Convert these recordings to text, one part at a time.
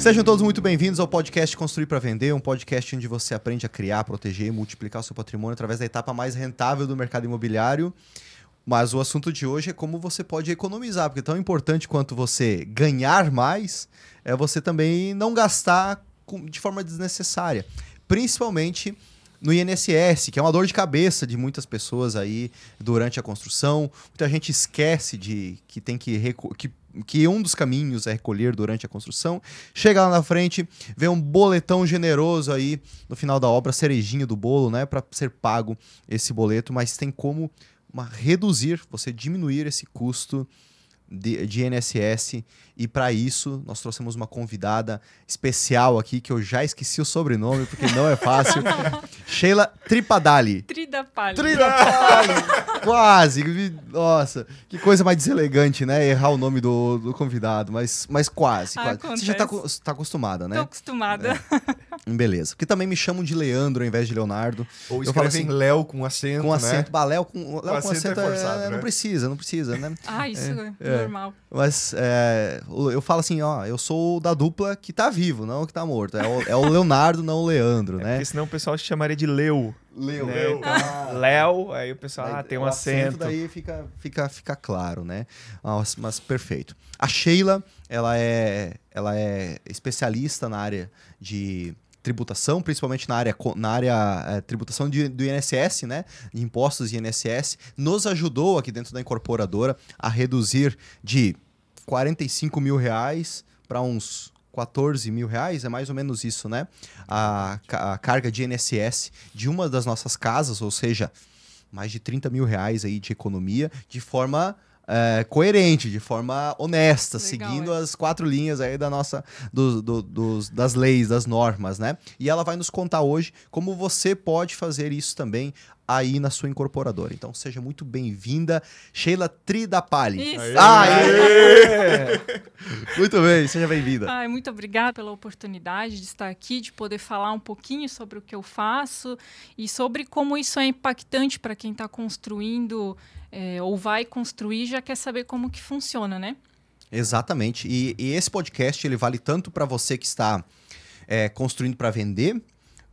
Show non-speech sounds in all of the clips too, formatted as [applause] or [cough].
Sejam todos muito bem-vindos ao podcast Construir para Vender, um podcast onde você aprende a criar, proteger e multiplicar o seu patrimônio através da etapa mais rentável do mercado imobiliário. Mas o assunto de hoje é como você pode economizar, porque tão importante quanto você ganhar mais é você também não gastar de forma desnecessária, principalmente no INSS, que é uma dor de cabeça de muitas pessoas aí durante a construção. Muita gente esquece de que tem que, que que um dos caminhos é recolher durante a construção. Chega lá na frente, vê um boletão generoso aí no final da obra, cerejinha do bolo, né, para ser pago esse boleto, mas tem como uma, reduzir, você diminuir esse custo de, de INSS e para isso, nós trouxemos uma convidada especial aqui, que eu já esqueci o sobrenome, porque não é fácil. [laughs] Sheila Tripadali. Tridapali. Tridapali! quase! Nossa, que coisa mais deselegante, né? Errar o nome do, do convidado, mas, mas quase, ah, quase. Você já tá, tá acostumada, né? Tô acostumada. É. [laughs] Beleza. Porque também me chamam de Leandro ao invés de Leonardo. Ou eu falo assim, Léo com acento, Com né? acento, né? Bah, Léo com, com acento, é acento é, forçado, é né? Não precisa, não precisa, né? Ah, isso é, é, é. normal. Mas eu falo assim, ó, eu sou da dupla que tá vivo, não que tá morto. É o, é o Leonardo, não o Leandro, é, né? Porque senão o pessoal te chamaria de Leu. Leu, né? Leu. Então, Léo, aí o pessoal, aí, ah, tem um acento. acento. Daí fica, fica, fica claro, né? Ah, mas, mas perfeito. A Sheila, ela é, ela é especialista na área de tributação, principalmente na área, na área é, tributação de, do INSS, né? impostos e INSS, nos ajudou aqui dentro da incorporadora a reduzir de 45 mil reais para uns 14 mil reais, é mais ou menos isso, né? A, a, carga de NSS de uma das nossas casas, ou seja, mais de 30 mil reais aí de economia, de forma é, coerente, de forma honesta, Legal, seguindo é. as quatro linhas aí da nossa, do, do, dos, das leis, das normas, né? E ela vai nos contar hoje como você pode fazer isso também aí na sua incorporadora. Então seja muito bem-vinda, Sheila Tridapali. Isso. Aê. Aê. [laughs] muito bem, seja bem-vinda. Muito obrigada pela oportunidade de estar aqui, de poder falar um pouquinho sobre o que eu faço e sobre como isso é impactante para quem está construindo é, ou vai construir, já quer saber como que funciona, né? Exatamente. E, e esse podcast ele vale tanto para você que está é, construindo para vender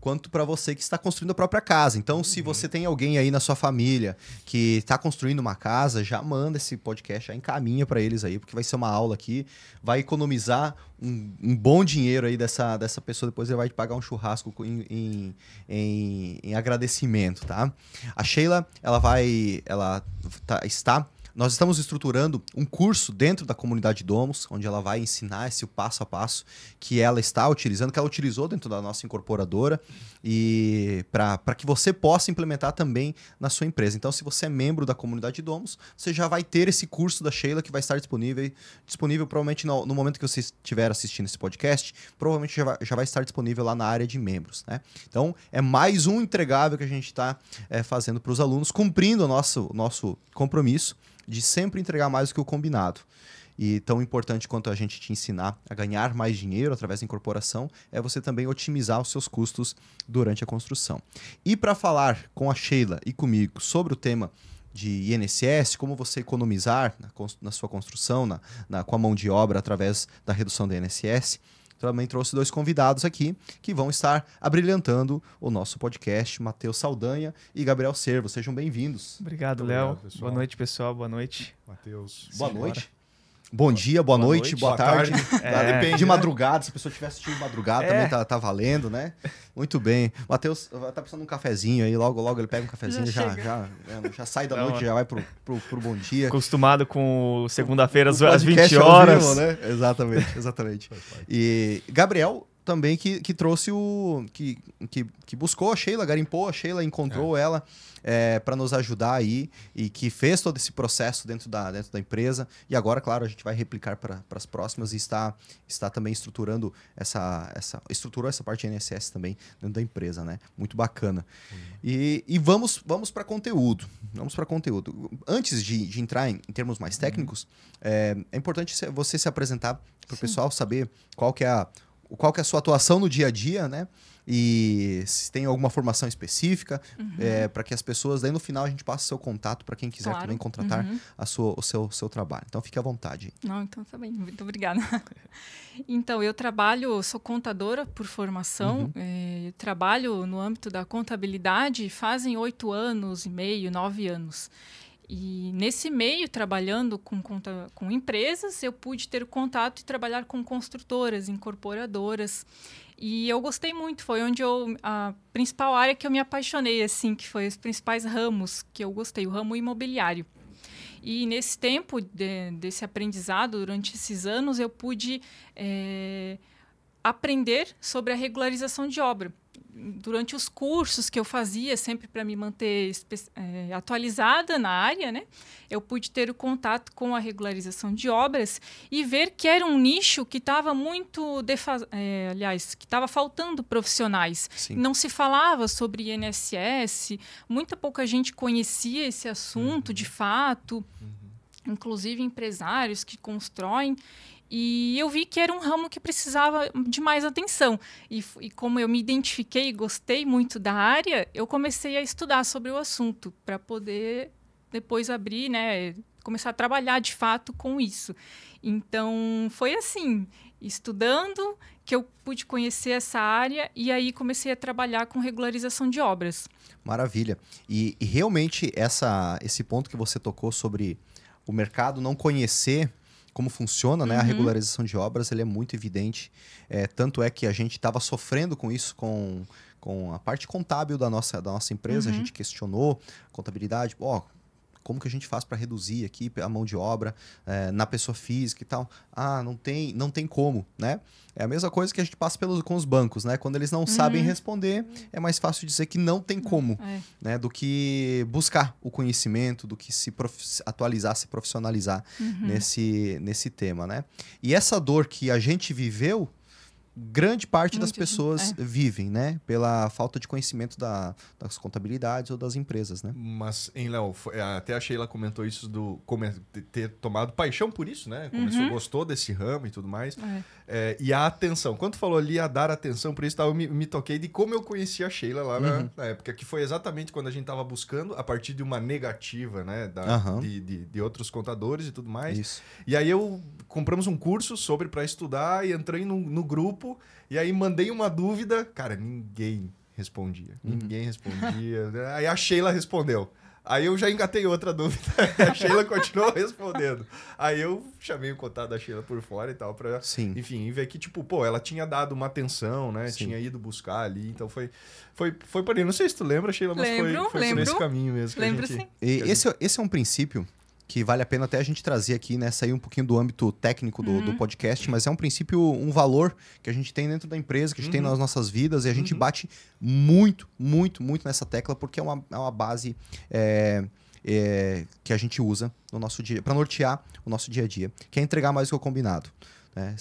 quanto para você que está construindo a própria casa. Então, se uhum. você tem alguém aí na sua família que está construindo uma casa, já manda esse podcast, já encaminha para eles aí, porque vai ser uma aula aqui, vai economizar um, um, bom dinheiro aí dessa, dessa pessoa, depois ele vai te pagar um churrasco em, em, em, em agradecimento, tá? A Sheila, ela vai, ela tá, está nós estamos estruturando um curso dentro da comunidade Domus, onde ela vai ensinar esse passo a passo que ela está utilizando, que ela utilizou dentro da nossa incorporadora e para que você possa implementar também na sua empresa. Então, se você é membro da comunidade Domus, você já vai ter esse curso da Sheila que vai estar disponível, disponível provavelmente no, no momento que você estiver assistindo esse podcast, provavelmente já vai, já vai estar disponível lá na área de membros. Né? Então, é mais um entregável que a gente está é, eh, fazendo para os alunos, cumprindo o nosso, nosso compromisso de sempre entregar mais do que o combinado. E tão importante quanto a gente te ensinar a ganhar mais dinheiro através da incorporação, é você também otimizar os seus custos durante a construção. E para falar com a Sheila e comigo sobre o tema de INSS, como você economizar na, na sua construção, na, na, com a mão de obra através da redução do INSS, também trouxe dois convidados aqui que vão estar abrilhantando o nosso podcast, Matheus Saldanha e Gabriel Servo. Sejam bem-vindos. Obrigado, Léo. Boa noite, pessoal. Boa noite. Matheus. Boa noite. Bom dia, boa, boa noite, noite, boa, boa tarde. tarde. [laughs] É. de né? madrugada, se a pessoa estiver assistindo de madrugada, é. também tá, tá, valendo, né? Muito bem. Matheus tá precisando de um cafezinho aí, logo, logo ele pega um cafezinho, já, já, já, né, já, sai da Não, noite, já vai pro, pro, pro bom dia. Acostumado com segunda-feira às 20 horas. Vivo, né? Exatamente, exatamente. E, Gabriel, também que, que trouxe o. Que, que, que buscou a Sheila, garimpou a Sheila, encontrou é. ela é, eh, para nos ajudar aí e que fez todo esse processo dentro da, dentro da empresa. E agora, claro, a gente vai replicar para as próximas e está, está também estruturando essa, essa. estruturou essa parte de NSS também dentro da empresa, né? Muito bacana. Uhum. E, e vamos, vamos para conteúdo. Vamos para conteúdo. Antes de, de entrar em, em termos mais uhum. técnicos, uhum. é, é importante você se apresentar para o pessoal saber qual que é a qual que é a sua atuação no dia a dia, né? E se tem alguma formação específica, uhum. é, eh, para que as pessoas, daí no final a gente passe o seu contato para quem quiser claro. também contratar uhum. a sua, o seu, seu trabalho. Então fique à vontade. Não, então tá bem, muito obrigada. [laughs] então, eu trabalho, sou contadora por formação, uhum. é, trabalho no âmbito da contabilidade fazem oito anos e meio, nove anos. E nesse meio, trabalhando com, conta, com empresas, eu pude ter contato e trabalhar com construtoras, incorporadoras. E eu gostei muito, foi onde eu a principal área que eu me apaixonei assim, que foi os principais ramos que eu gostei, o ramo imobiliário. E nesse tempo de, desse aprendizado, durante esses anos, eu pude é, aprender sobre a regularização de obra durante os cursos que eu fazia, sempre para me manter é, atualizada na área, né, eu pude ter o contato com a regularização de obras e ver que era um nicho que estava muito, é, aliás, que estava faltando profissionais. Sim. Não se falava sobre INSS, muita pouca gente conhecia esse assunto uhum. de fato. Uhum inclusive empresários que constroem. E eu vi que era um ramo que precisava de mais atenção. E, e como eu me identifiquei e gostei muito da área, eu comecei a estudar sobre o assunto para poder depois abrir, né, começar a trabalhar de fato com isso. Então, foi assim, estudando que eu pude conhecer essa área e aí comecei a trabalhar com regularização de obras. Maravilha. E, e realmente essa, esse ponto que você tocou sobre o mercado não conhecer como funciona né, a uhum. regularização de obras, ele é muito evidente. É, tanto é que a gente estava sofrendo com isso, com, com a parte contábil da nossa, da nossa empresa, uhum. a gente questionou contabilidade, ó, oh, como que a gente faz para reduzir aqui a mão de obra é, na pessoa física e tal. Ah, não tem, não tem como, né? É a mesma coisa que a gente passa pelos, com os bancos, né? Quando eles não uhum. sabem responder, é mais fácil dizer que não tem como, é. né? Do que buscar o conhecimento, do que se atualizar, se profissionalizar uhum. nesse, nesse tema, né? E essa dor que a gente viveu, grande parte Muito das pessoas é. vivem, né? Pela falta de conhecimento da, das contabilidades ou das empresas, né? Mas, hein, Léo, é, até a Sheila comentou isso do ter tomado paixão por isso, né? Começou, uhum. gostou desse ramo e tudo mais. É. É, e a atenção. Quando falou ali a dar atenção por isso, tá, eu me, me, toquei de como eu conheci a Sheila lá na, uhum. na, época, que foi exatamente quando a gente tava buscando, a partir de uma negativa, né? Da, uhum. de, de, de, outros contadores e tudo mais. Isso. E aí eu compramos um curso sobre para estudar e entrei no, no grupo grupo, e aí mandei uma dúvida, cara, ninguém respondia. Uhum. Ninguém respondia. aí a Sheila respondeu. Aí eu já engatei outra dúvida. [laughs] A Sheila continuou respondendo. Aí eu chamei o contato da Sheila por fora e tal, pra, Sim. enfim, ver que, tipo, pô, ela tinha dado uma atenção, né? Sim. Tinha ido buscar ali. Então foi, foi, foi por aí. Não sei se tu lembra, Sheila, mas lembro, foi, foi lembro. por esse caminho mesmo. Lembro gente, sim. E esse, é, esse é um princípio que vale a pena até a gente trazer aqui, né? Sair um pouquinho do âmbito técnico do, uhum. do podcast, mas é um princípio, um valor que a gente tem dentro da empresa, que a gente uhum. tem nas nossas vidas, e a gente uhum. bate muito, muito, muito nessa tecla, porque é uma, é uma base é, é, que a gente usa no nosso dia para nortear o nosso dia a dia, que é entregar mais do que o combinado. É,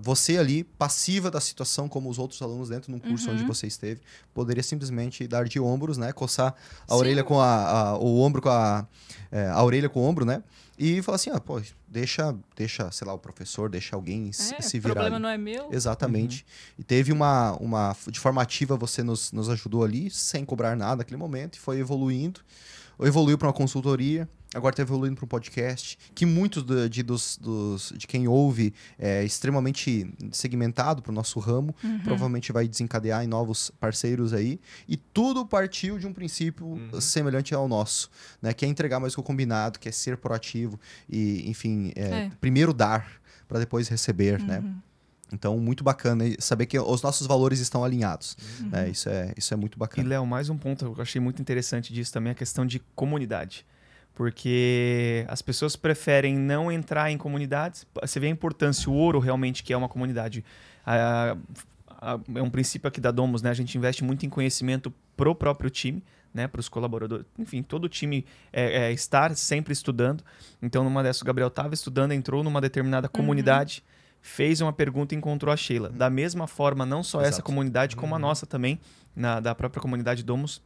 você ali, passiva da situação, como os outros alunos dentro de um curso uhum. onde você esteve, poderia simplesmente dar de ombros, né? Coçar a Sim. orelha com a, a, o ombro com a, é, a orelha com o ombro, né? E falar assim, ah, pô, deixa, deixa, sei lá, o professor, deixa alguém é, se virar. O problema ali. não é meu. Exatamente. Uhum. E teve uma, uma, de formativa, você nos, nos ajudou ali, sem cobrar nada naquele momento, e foi evoluindo. Evoluiu para uma consultoria, agora está evoluindo para um podcast, que muitos do, de, dos, dos, de quem ouve é extremamente segmentado para o nosso ramo, uhum. provavelmente vai desencadear em novos parceiros aí. E tudo partiu de um princípio uhum. semelhante ao nosso, né? Que é entregar mais que o combinado, que é ser proativo e, enfim, é, é. primeiro dar para depois receber, né? uhum. né? Então, muito bacana saber que os nossos valores estão alinhados. Né? Uhum. Isso, é, isso é muito bacana. E, Léo, mais um ponto que eu achei muito interessante disso também, a questão de comunidade porque as pessoas preferem não entrar em comunidades. Você vê a importância, o ouro realmente que é uma comunidade. A, a, é um princípio aqui da Domus, né? A gente investe muito em conhecimento pro próprio time, né? Para os colaboradores, enfim, todo o time é, é, estar sempre estudando. Então, numa dessas, o Gabriel estava estudando, entrou numa determinada uhum. comunidade. Uhum fez uma pergunta e encontrou a Sheila. Da mesma forma, não só Exato. essa comunidade, como a uhum. nossa também, na, da própria comunidade Domus,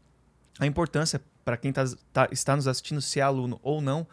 a importância para quem tá, tá, está nos assistindo, se é aluno ou não,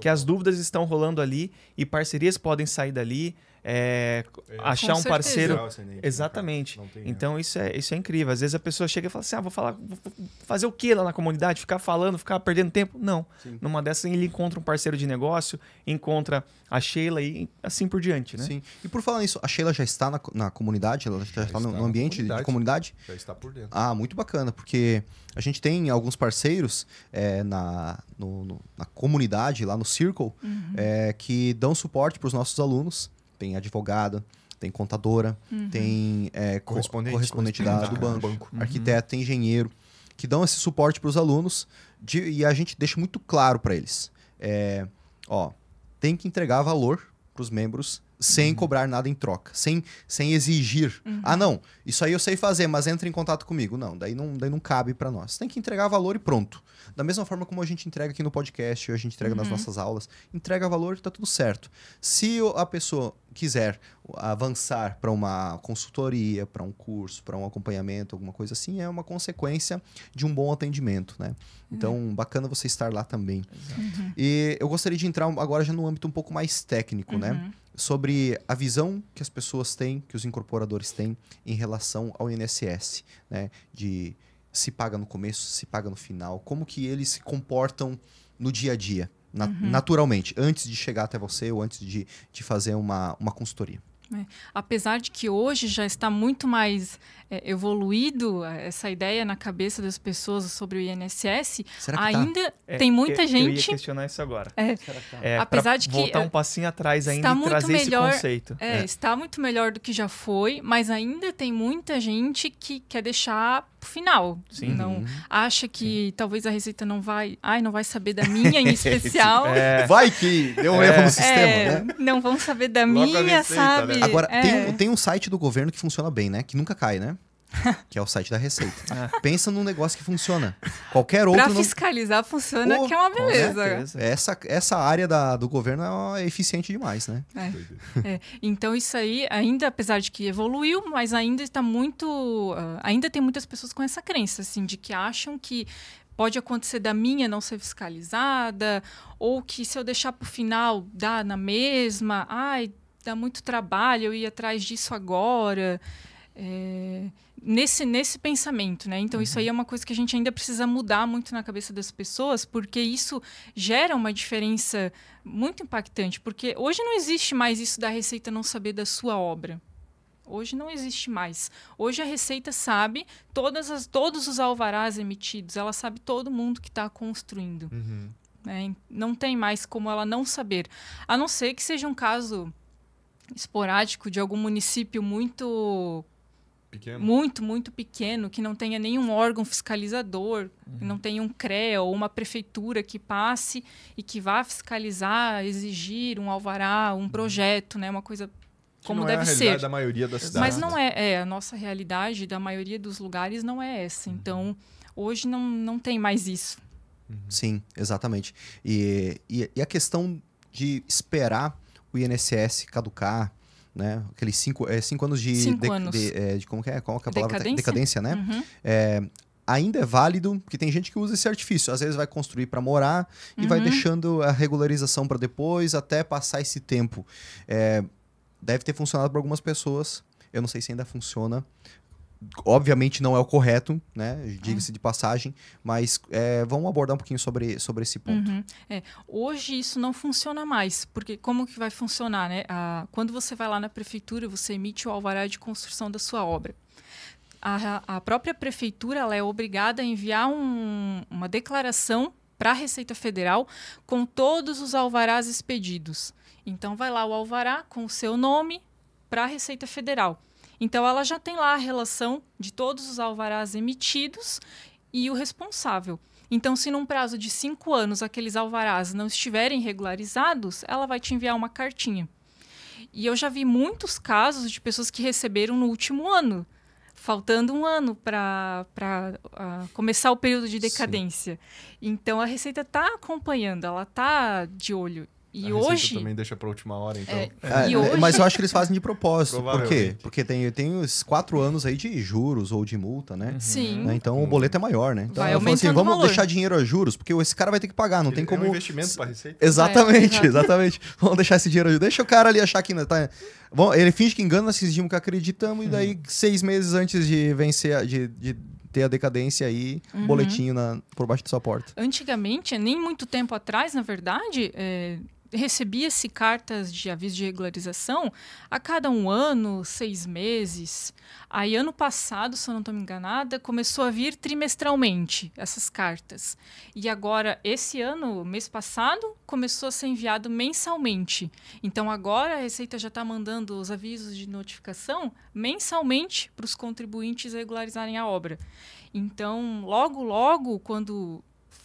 que as dúvidas estão rolando ali e parcerias podem sair dali, é, é, achar um certeza. parceiro. Exatamente. Então isso é, isso é incrível. Às vezes a pessoa chega e fala assim: ah, vou falar, vou fazer o que lá na comunidade? Ficar falando, ficar perdendo tempo? Não. Sim. Numa dessas ele encontra um parceiro de negócio, encontra a Sheila e assim por diante, né? Sim. E por falar nisso, a Sheila já está na, na comunidade, ela já, já está, no, ambiente comunidade. de comunidade? Já está por dentro. Ah, muito bacana, porque a gente tem alguns parceiros é, na, no, no, na comunidade, lá no Circle, uhum. é, que dão suporte para os nossos alunos tem advogada, tem contadora, uhum. tem é, correspondente, correspondente, correspondente da, do banco, Uhum. arquiteto, tem engenheiro, que dão esse suporte para os alunos de, e a gente deixa muito claro para eles. É, ó, tem que entregar valor para os membros sem uhum. cobrar nada em troca, sem, sem exigir. Uhum. Ah, não, isso aí eu sei fazer, mas entre em contato comigo. Não, daí não, daí não cabe para nós. Você tem que entregar valor e pronto. Da mesma forma como a gente entrega aqui no podcast, a gente entrega uhum. nas nossas aulas, entrega valor e tá tudo certo. Se a pessoa quiser avançar para uma consultoria, para um curso, para um acompanhamento, alguma coisa assim, é uma consequência de um bom atendimento, né? Então, uhum. bacana você estar lá também. E eu gostaria de entrar agora já no âmbito um pouco mais técnico, né? Uhum sobre a visão que as pessoas têm, que os incorporadores têm em relação ao INSS, né? De se paga no começo, se paga no final, como que eles se comportam no dia a dia, na, uhum. naturalmente, antes de chegar até você ou antes de, de fazer uma, uma consultoria. É. Apesar de que hoje já está muito mais é, evoluído é, essa ideia na cabeça das pessoas sobre o INSS, tá? ainda tá? tem muita é, gente. Eu ia questionar isso agora. É, que tá? apesar de que voltar um passinho atrás ainda está e trazer melhor, esse conceito. Está muito melhor do que já foi, mas ainda tem muita gente que quer deixar pro final. Sim. Não uhum. acha que Sim. talvez a receita não vai, ai, não vai saber da minha em [laughs] especial. é. [laughs] Vai que deu um é. erro no sistema, é, né? Não vão saber da Logo minha, receita, né? sabe? Né? Agora é. tem um, tem um site do governo que funciona bem, né? Que nunca cai, né? [laughs] que é o site da Receita. É. Pensa num negócio que funciona. Qualquer outro. Para fiscalizar não... funciona, oh, que é uma beleza. Essa, essa área da, do governo é eficiente demais, né? É. É. Então isso aí, ainda apesar de que evoluiu, mas ainda está muito, uh, ainda tem muitas pessoas com essa crença, assim, de que acham que pode acontecer da minha não ser fiscalizada ou que se eu deixar para o final dá na mesma. Ai, dá muito trabalho, eu ia atrás disso agora. É nesse, nesse pensamento, né? Então, uhum. isso aí uhum. é uma coisa que a gente ainda precisa mudar muito na cabeça das pessoas, porque isso gera uma diferença muito impactante. Porque hoje não existe mais isso da receita não saber da sua obra. Hoje não existe mais. Hoje a Receita sabe todas as, todos os alvarás emitidos, ela sabe todo mundo que está construindo. Uhum. Né? não tem mais como ela não saber. A não ser que seja um caso esporádico de algum município muito pequeno. muito, muito pequeno, que não tenha nenhum órgão fiscalizador, uhum. que não tenha um CREA ou uma prefeitura que passe e que vá fiscalizar, exigir um alvará, um uhum. projeto, né? Uma coisa que como é deve é a ser. da maioria das cidades. Mas não é, é, a nossa realidade da maioria dos lugares não é essa. Uhum. Então, hoje não, não tem mais isso. Uhum. Sim, exatamente. E, e, e, a questão de esperar o INSS caducar, né? Aqueles cinco, é, cinco anos de. Cinco de, anos. De, é, de, como que é? Qual que é a palavra? Decadência, Decadência né? Uhum. É, ainda é válido, porque tem gente que usa esse artifício. Às vezes vai construir para morar e uhum. vai deixando a regularização para depois, até passar esse tempo. É, deve ter funcionado para algumas pessoas. Eu não sei se ainda funciona, obviamente não é o correto, né? Diga-se é. de passagem, mas é, vamos abordar um pouquinho sobre, sobre esse ponto. Uhum. É, hoje isso não funciona mais, porque como que vai funcionar, né? Ah, quando você vai lá na prefeitura, você emite o alvará de construção da sua obra. A, a própria prefeitura ela é obrigada a enviar um, uma declaração para a Receita Federal com todos os alvarás expedidos. Então vai lá o alvará com o seu nome para a Receita Federal. Então, ela já tem lá a relação de todos os alvarás emitidos e o responsável. Então, se num prazo de cinco anos aqueles alvarás não estiverem regularizados, ela vai te enviar uma cartinha. E eu já vi muitos casos de pessoas que receberam no último ano, faltando um ano para uh, ah, começar o período de decadência. Sim. Então, a Receita está acompanhando, ela está de olho. E a hoje. também deixa pra última hora, então. É, é. é hoje... Mas eu acho que eles fazem de propósito. Por quê? Porque tem, tem os quatro anos aí de juros ou de multa, né? Uhum. Sim. Né? Então o boleto é maior, né? Então Vai eu falo assim: vamos deixar dinheiro a juros, porque esse cara vai ter que pagar, não tem como. É um investimento pra receita. Exatamente, é. [laughs] exatamente. vamos deixar esse dinheiro. Deixa o cara ali achar que ainda tá. Bom, ele finge que engana, nós fingimos que acreditamos, e daí, hum. seis meses antes de vencer, de, de ter a decadência aí, uhum. boletinho na, por baixo da sua porta. Antigamente, nem muito tempo atrás, na verdade, é, recebia-se cartas de aviso de regularização a cada um ano, seis meses. Aí, ano passado, se eu não estou me enganada, começou a vir trimestralmente essas cartas. E agora, esse ano, mês passado, começou a ser enviado mensalmente. Então, agora a Receita já está mandando os avisos de notificação mensalmente para os contribuintes regularizarem a obra. Então, logo, logo, quando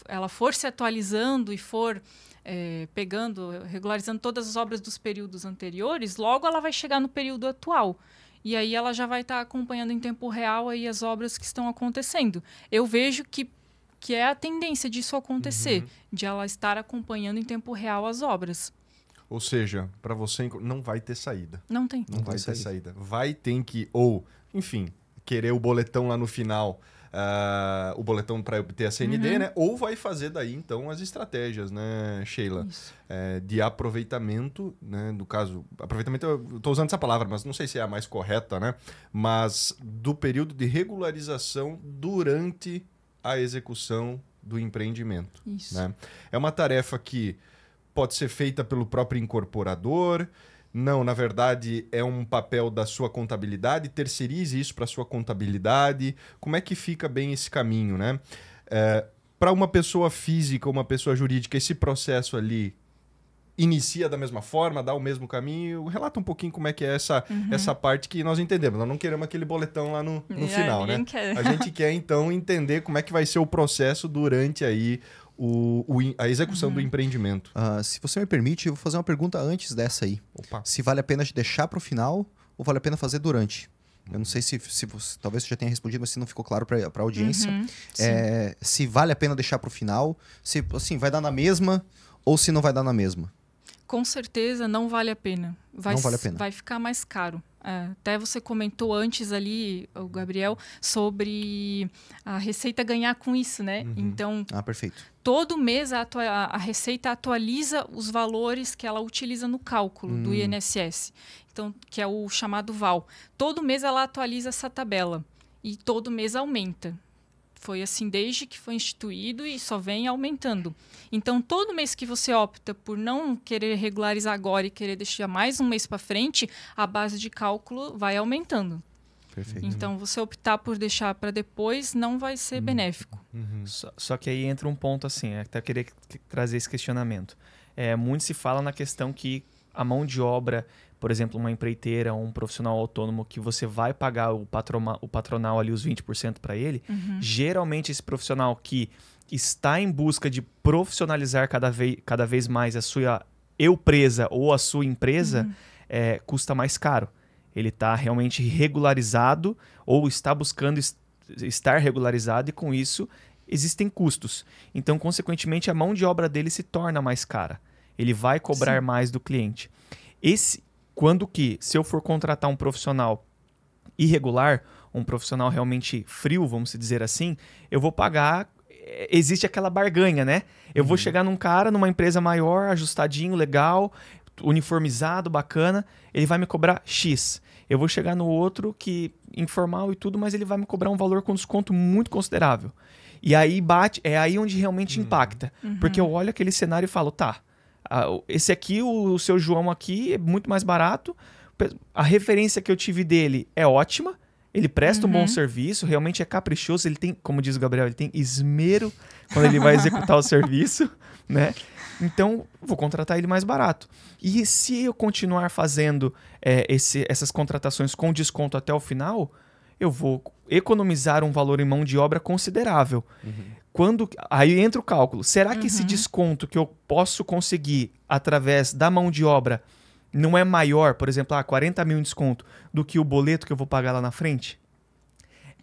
ela for se atualizando e for é, pegando, regularizando todas as obras dos períodos anteriores, logo ela vai chegar no período atual. E aí ela já vai estar tá acompanhando em tempo real aí as obras que estão acontecendo. Eu vejo que, que é a tendência disso acontecer, uhum. de ela estar acompanhando em tempo real as obras. Ou seja, para você não vai ter saída. Não tem. Não, não vai ter saída. saída. Vai ter que ou, enfim, querer o boletão lá no final uh, o boletão para obter a CND, uhum. né? Ou vai fazer daí, então, as estratégias, né, Sheila? É, de aproveitamento, né? No caso, aproveitamento, eu estou usando essa palavra, mas não sei se é a mais correta, né? Mas do período de regularização durante a execução do empreendimento. Isso. Né? É uma tarefa que pode ser feita pelo próprio incorporador, não, na verdade é um papel da sua contabilidade, terceirize isso para sua contabilidade. Como é que fica bem esse caminho, né? É, para uma pessoa física, uma pessoa jurídica, esse processo ali inicia da mesma forma, dá o mesmo caminho. Relata um pouquinho como é que é essa, uhum. essa parte que nós entendemos. Nós não queremos aquele boletão lá no, no final, né? Quer. A gente quer então entender como é que vai ser o processo durante aí o, o a execução uhum. do empreendimento. Uh, se você me permite, eu vou fazer uma pergunta antes dessa aí. Opa. Se vale a pena deixar para o final ou vale a pena fazer durante? Eu não sei se, se você, talvez você já tenha respondido, mas se não ficou claro para a audiência. Uhum, é, se vale a pena deixar para o final, se assim, vai dar na mesma ou se não vai dar na mesma. Com certeza não vale a pena. Vai, não vale a pena. Vai ficar mais caro. É, até você comentou antes ali, o Gabriel, sobre a Receita ganhar com isso, né? Uhum. Então, ah, todo mês a, a, Receita atualiza os valores que ela utiliza no cálculo do hum. INSS, então, que é o chamado VAL. Todo mês ela atualiza essa tabela e todo mês aumenta. Foi assim desde que foi instituído e só vem aumentando. Então, todo mês que você opta por não querer regularizar agora e querer deixar mais um mês para frente, a base de cálculo vai aumentando. Perfeito. Então, você optar por deixar para depois não vai ser uhum. benéfico. Uhum. Só, só, que aí entra um ponto assim, é, até querer trazer esse questionamento. É, muito se fala na questão que a mão de obra por exemplo, uma empreiteira um profissional autônomo que você vai pagar o, patroma, o patronal ali os 20% para ele, uhum. geralmente esse profissional que está em busca de profissionalizar cada vez, cada vez mais a sua eu ou a sua empresa, uhum. é, custa mais caro. Ele está realmente regularizado ou está buscando est estar regularizado e com isso existem custos. Então, consequentemente, a mão de obra dele se torna mais cara. Ele vai cobrar Sim. mais do cliente. Esse, quando que, se eu for contratar um profissional irregular, um profissional realmente frio, vamos dizer assim, eu vou pagar eh, existe aquela barganha, né? Eu uhum. vou chegar num cara, numa empresa maior, ajustadinho, legal, uniformizado, bacana, ele vai me cobrar X. Eu vou chegar no outro que informal e tudo, mas ele vai me cobrar um valor com desconto muito considerável. E aí bate, é aí onde realmente uhum. impacta, uhum. porque eu olho aquele cenário e falo, tá, esse aqui, o seu João aqui, é muito mais barato. A referência que eu tive dele é ótima. Ele presta uhum. um bom uhum. serviço, realmente é caprichoso. Ele tem, como diz o Gabriel, ele tem esmero quando ele vai executar o [laughs] serviço, né? Então, vou contratar ele mais barato. E se eu continuar fazendo é, esse, essas contratações com desconto até o final, eu vou economizar um valor em mão de obra considerável. Uhum quando aí entra o cálculo. Será que uhum. esse desconto que eu posso conseguir através da mão de obra não é maior, por exemplo, ah, 40 mil em desconto, do que o boleto que eu vou pagar lá na frente?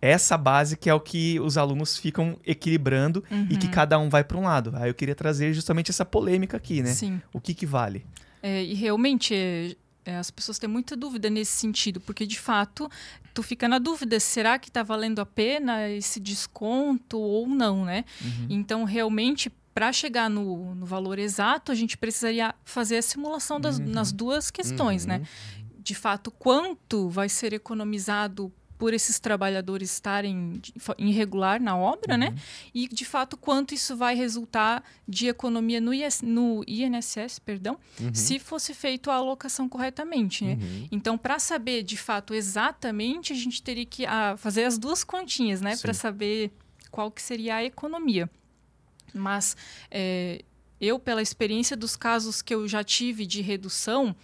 Essa base que é o que os alunos ficam equilibrando uhum. e que uhum. cada um vai para um lado. Aí eu queria trazer justamente essa polêmica aqui, né? Sim. O que, que vale? É, e realmente é, as pessoas têm muita dúvida nesse sentido, porque de fato tu fica na dúvida, será que está valendo a pena esse desconto ou não, né? Uhum. Então realmente para chegar no, no, valor exato, a gente precisaria fazer a simulação das, uhum. nas duas questões, né? uhum. né? De fato, quanto vai ser economizado por esses trabalhadores estarem irregular na obra, né? uhum. né? E de fato quanto isso vai resultar de economia no, IS, no INSS, perdão, uhum. se fosse feito a alocação corretamente, né? Uhum. Então, para saber de fato exatamente, a gente teria que ah, fazer as duas continhas, né, para saber qual que seria a economia. Mas é, eu, pela experiência dos casos que eu já tive de redução,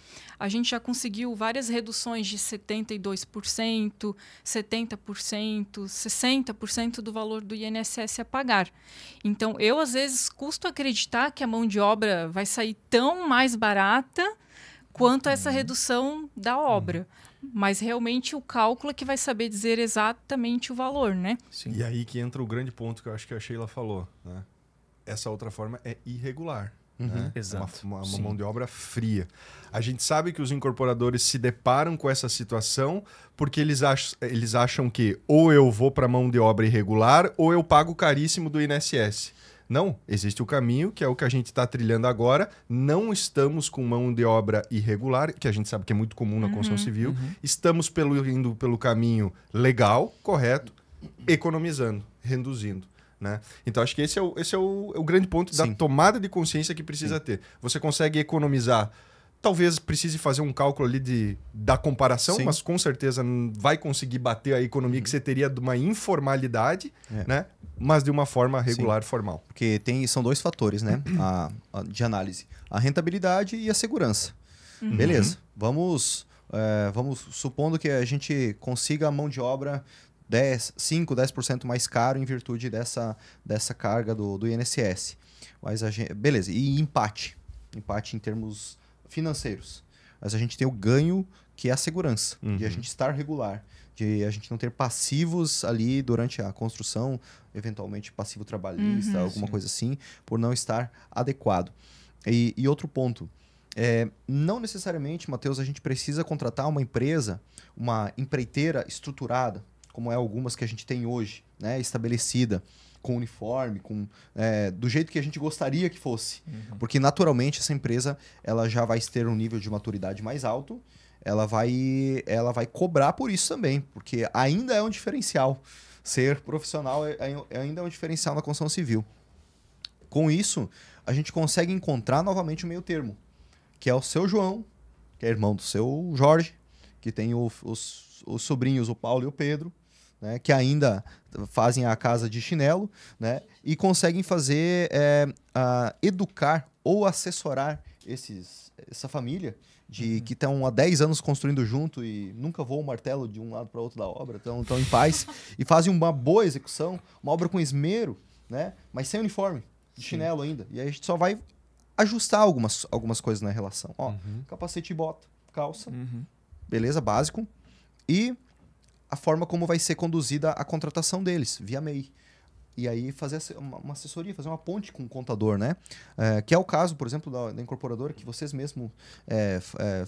a gente já conseguiu várias reduções de 72%, 70%, 60% do valor do INSS a pagar. Então, eu às vezes custo acreditar que a mão de obra vai sair tão mais barata quanto essa uhum. redução da obra. Uhum. Mas realmente o cálculo é que vai saber dizer exatamente o valor, né? Sim. E aí que entra o grande ponto que eu acho que a Sheila falou, né? Essa outra forma é irregular. Uhum, né? Exato. Uma, uma, uma mão de obra fria. A gente sabe que os incorporadores se deparam com essa situação porque eles, ach eles acham que ou eu vou para mão de obra irregular ou eu pago caríssimo do INSS. Não, existe o caminho, que é o que a gente está trilhando agora. Não estamos com mão de obra irregular, que a gente sabe que é muito comum na uhum, construção civil. Uhum. Estamos pelo, indo pelo caminho legal, correto, economizando, reduzindo. Né? Então, acho que esse é o, esse é o, é o grande ponto Sim. da tomada de consciência que precisa Sim. ter. Você consegue economizar. Talvez precise fazer um cálculo ali de, da comparação, Sim. mas com certeza vai conseguir bater a economia que uhum. você teria de uma informalidade, é. né? mas de uma forma regular, formal. Porque tem, são dois fatores né? [clears throat] a, a, de análise: a rentabilidade e a segurança. Uhum. Beleza, uhum. vamos. É, vamos supondo que a gente consiga a mão de obra 10, 5, 10% mais caro em virtude dessa, dessa carga do, do INSS. Mas a gente, beleza, e empate. Empate em termos financeiros. Mas a gente tem o ganho que é a segurança, uhum. de a uhum. gente estar regular, de a gente não ter passivos ali durante a construção, eventualmente passivo trabalhista, uhum, alguma sim. coisa assim, por não estar adequado. E, e outro ponto, é, não necessariamente, Matheus, a gente precisa contratar uma empresa, uma empreiteira estruturada, como é algumas que a gente tem hoje, né, estabelecida com uniforme, com é, do jeito que a gente gostaria que fosse, uhum. porque naturalmente essa empresa ela já vai ter um nível de maturidade mais alto, ela vai ela vai cobrar por isso também, porque ainda é um diferencial ser profissional é, é, é ainda é um diferencial na construção civil. Com isso a gente consegue encontrar novamente o meio termo, que é o seu João, que é irmão do seu Jorge, que tem o, os, os sobrinhos o Paulo e o Pedro, né, que ainda fazem a casa de chinelo, né, e conseguem fazer é, a, educar ou assessorar esses, essa família de uhum. que estão há 10 anos construindo junto e nunca voam o martelo de um lado para outro da obra, estão em paz [laughs] e fazem uma boa execução, uma obra com esmero, né, mas sem uniforme, de Sim. chinelo ainda. E a gente só vai ajustar algumas, algumas coisas na relação. Ó, uhum. capacete e bota, calça, uhum. beleza, básico. E a forma como vai ser conduzida a contratação deles, via MEI. E aí fazer uma assessoria, fazer uma ponte com o contador, né? É, que é o caso, por exemplo, da, da incorporadora que vocês mesmos é, é, é,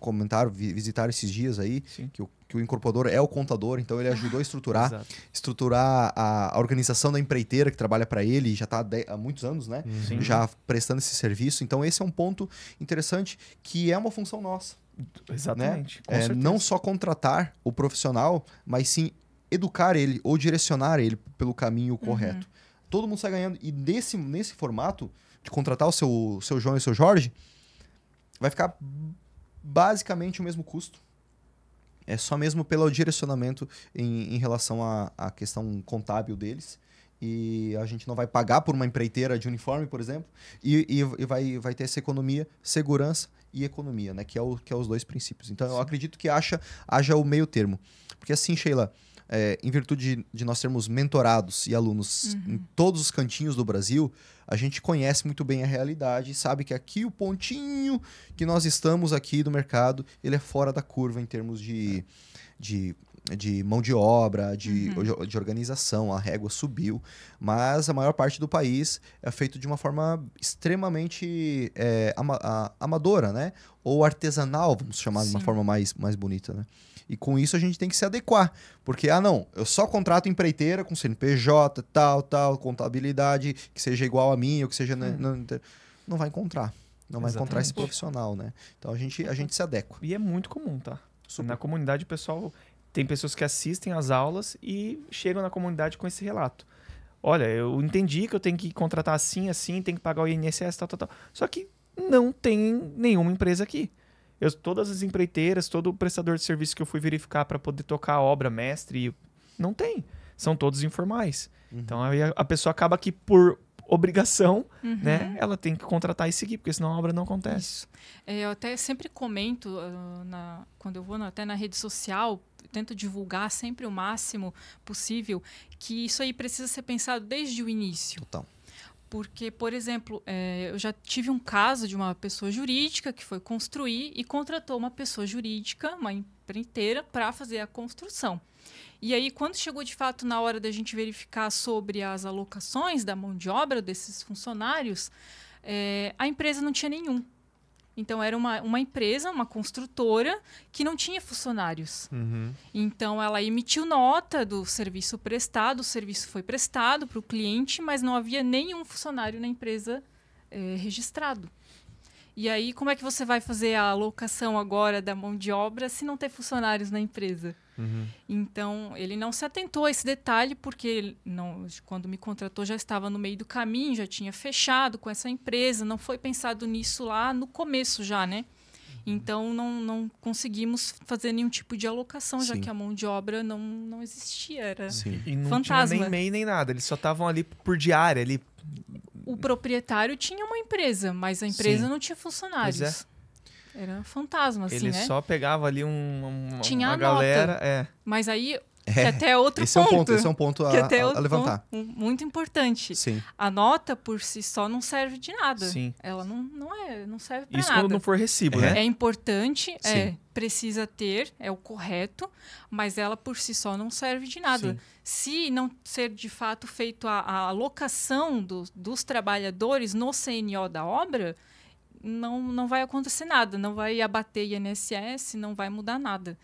comentaram, visitaram esses dias aí, que o que o incorporador é o contador, então ele ajudou a estruturar, estruturar a, a, organização da empreiteira que trabalha para ele, já está há muitos anos, né? Sim. Uhum. Já prestando esse serviço. Então esse é um ponto interessante que é uma função nossa. Exatamente. Né? É, não só contratar o profissional, mas sim educar ele ou direcionar ele pelo caminho uhum. correto. Uhum. Todo mundo sai ganhando. E nesse, nesse formato de contratar o seu, seu João e o seu Jorge, vai ficar basicamente o mesmo custo. É só mesmo pelo direcionamento em, em relação à questão contábil deles e a gente não vai pagar por uma empreiteira de uniforme, por exemplo, e, e, e, vai, vai ter essa economia, segurança e economia, né? Que é, o, que é os dois princípios. Então, Sim. eu acredito que acha, haja o meio termo. Porque assim, Sheila, é, em virtude de, nós termos mentorados e alunos uhum. em todos os cantinhos do Brasil, a gente conhece muito bem a realidade, sabe que aqui o pontinho que nós estamos aqui do mercado, ele é fora da curva em termos de, é. de de mão de obra, de, uhum. de organização, a régua subiu, mas a maior parte do país é feito de uma forma extremamente é, ama a, amadora, né? Ou artesanal, vamos chamar Sim. de uma forma mais, mais bonita, né? E com isso a gente tem que se adequar. Porque, ah, não, eu só contrato empreiteira com CNPJ, tal, tal, contabilidade, que seja igual a minha, ou que seja. Hum. Não, não vai encontrar. Não vai encontrar esse profissional, né? Então a gente, a gente se adequa. E é muito comum, tá? Super. Na comunidade, o pessoal tem pessoas que assistem às aulas e chegam na comunidade com esse relato. Olha, eu entendi que eu tenho que contratar assim, assim, tem que pagar o INSS, tal, tal, tal. Só que não tem nenhuma empresa aqui. Eu, todas as empreiteiras, todo o prestador de serviço que eu fui verificar para poder tocar a obra mestre, não tem. São todos informais. Uhum. Então aí a, a, pessoa acaba que por obrigação, uhum. né, ela tem que contratar e seguir, porque senão a obra não acontece. É, eu até sempre comento uh, na, quando eu vou na, até na rede social tento divulgar sempre o máximo possível que isso aí precisa ser pensado desde o início. Total. Porque, por exemplo, é, eu já tive um caso de uma pessoa jurídica que foi construir e contratou uma pessoa jurídica, uma empreiteira, para fazer a construção. E aí, quando chegou de fato na hora da gente verificar sobre as alocações da mão de obra desses funcionários, é, a empresa não tinha nenhum. Então era uma, uma empresa, uma construtora que não tinha funcionários. Uhum. Então ela emitiu nota do serviço prestado, o serviço foi prestado para o cliente, mas não havia nenhum funcionário na empresa eh, registrado. E aí, como é que você vai fazer a alocação agora da mão de obra se não tem funcionários na empresa? Uhum. Então, ele não se atentou a esse detalhe, porque não, quando me contratou já estava no meio do caminho, já tinha fechado com essa empresa, não foi pensado nisso lá no começo já, né? Uhum. Então, não, não conseguimos fazer nenhum tipo de alocação, Sim. já que a mão de obra não, não existia, era Sim. E não fantasma. tinha nem MEI nem nada, eles só estavam ali por diária, ali o proprietário tinha uma empresa, mas a empresa Sim. não tinha funcionários. É. Era fantasma, assim, Ele né? só pegava ali um, um, uma, galera. É. Mas aí é, até é outro esse ponto. É um ponto. Esse é um ponto a, é a levantar. Ponto muito importante. Sim. A nota por si só não serve de nada. Sim. Ela não, não é, não serve para nada. Isso quando não for recibo, é. né? É, é importante, Sim. é, precisa ter, é o correto, mas ela por si só não serve de nada. Sim. Se não ser de fato feito a, a alocação do, dos trabalhadores no CNO da obra, não, não vai acontecer nada, não vai abater INSS, não vai mudar nada.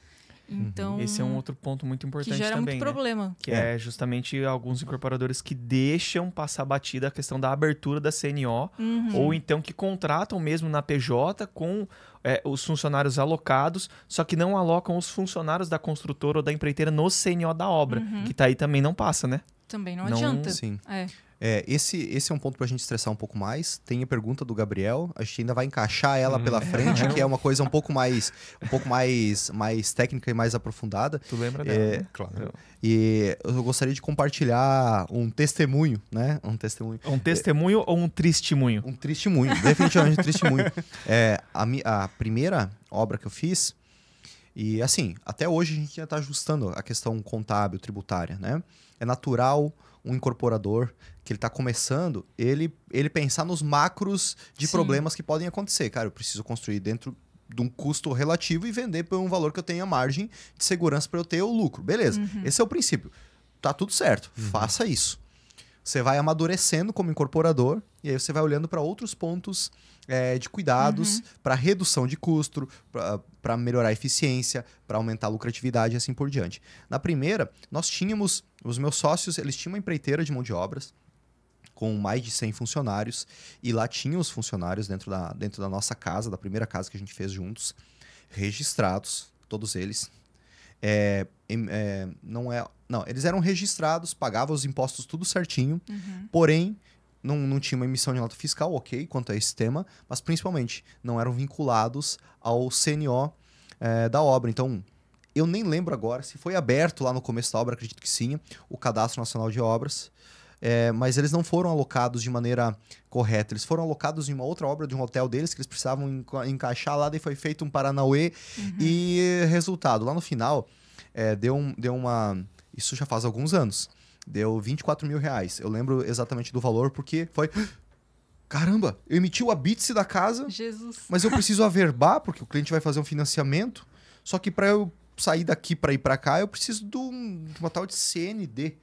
Uhum. Então, Esse é um outro ponto muito importante que gera também, muito né? problema. Que é. é. justamente alguns incorporadores que deixam passar batida a questão da abertura da CNO, uhum. ou então que contratam mesmo na PJ com é, os funcionários alocados, só que não alocam os funcionários da construtora ou da empreiteira no CNO da obra, uhum. que tá aí também não passa, né? Também não, não adianta. Sim. É. É, esse, esse é um ponto para a gente estressar um pouco mais. Tem a pergunta do Gabriel, a gente ainda vai encaixar ela hum. pela frente, que é uma [laughs] coisa um pouco mais um pouco mais, mais técnica e mais aprofundada. Tu lembra dela? É, né? Claro. E eu gostaria de compartilhar um testemunho, né? Um testemunho. Um testemunho é, ou um tristemunho? Um tristemunho, definitivamente um tristemunho. [laughs] É, a, a primeira obra que eu fiz, e assim, até hoje a gente ainda está ajustando a questão contábil, tributária, né? É natural um incorporador que ele está começando, ele, ele pensar nos macros de Sim. problemas que podem acontecer. Cara, eu preciso construir dentro de um custo relativo e vender por um valor que eu tenha margem de segurança para eu ter o lucro. Beleza, uhum. esse é o princípio. Tá tudo certo, uhum. faça isso. Você vai amadurecendo como incorporador e aí você vai olhando para outros pontos é, de cuidados, uhum. para redução de custo, para para melhorar a eficiência, para aumentar a lucratividade e assim por diante. Na primeira, nós tínhamos, os meus sócios, eles tinham uma empreiteira de mão de obras, com mais de 100 funcionários, e lá tinham os funcionários dentro da, dentro da nossa casa, da primeira casa que a gente fez juntos, registrados, todos eles. É, é, não é, não, eles eram registrados, pagavam os impostos tudo certinho, uhum. porém não, não tinha uma emissão de nota fiscal, ok, quanto a esse tema, mas principalmente não eram vinculados ao CNO é, da obra. Então, eu nem lembro agora se foi aberto lá no começo da obra, acredito que sim, o Cadastro Nacional de Obras. É, mas eles não foram alocados de maneira correta. Eles foram alocados em uma outra obra de um hotel deles que eles precisavam enca encaixar lá, daí foi feito um Paranauê. Uhum. E resultado, lá no final, é, deu, um, deu uma. Isso já faz alguns anos. Deu 24 mil reais. Eu lembro exatamente do valor porque foi Caramba, eu emiti o habite da casa, Jesus. mas eu preciso averbar, porque o cliente vai fazer um financiamento. Só que para eu sair daqui para ir para cá, eu preciso de, um, de uma tal de CND.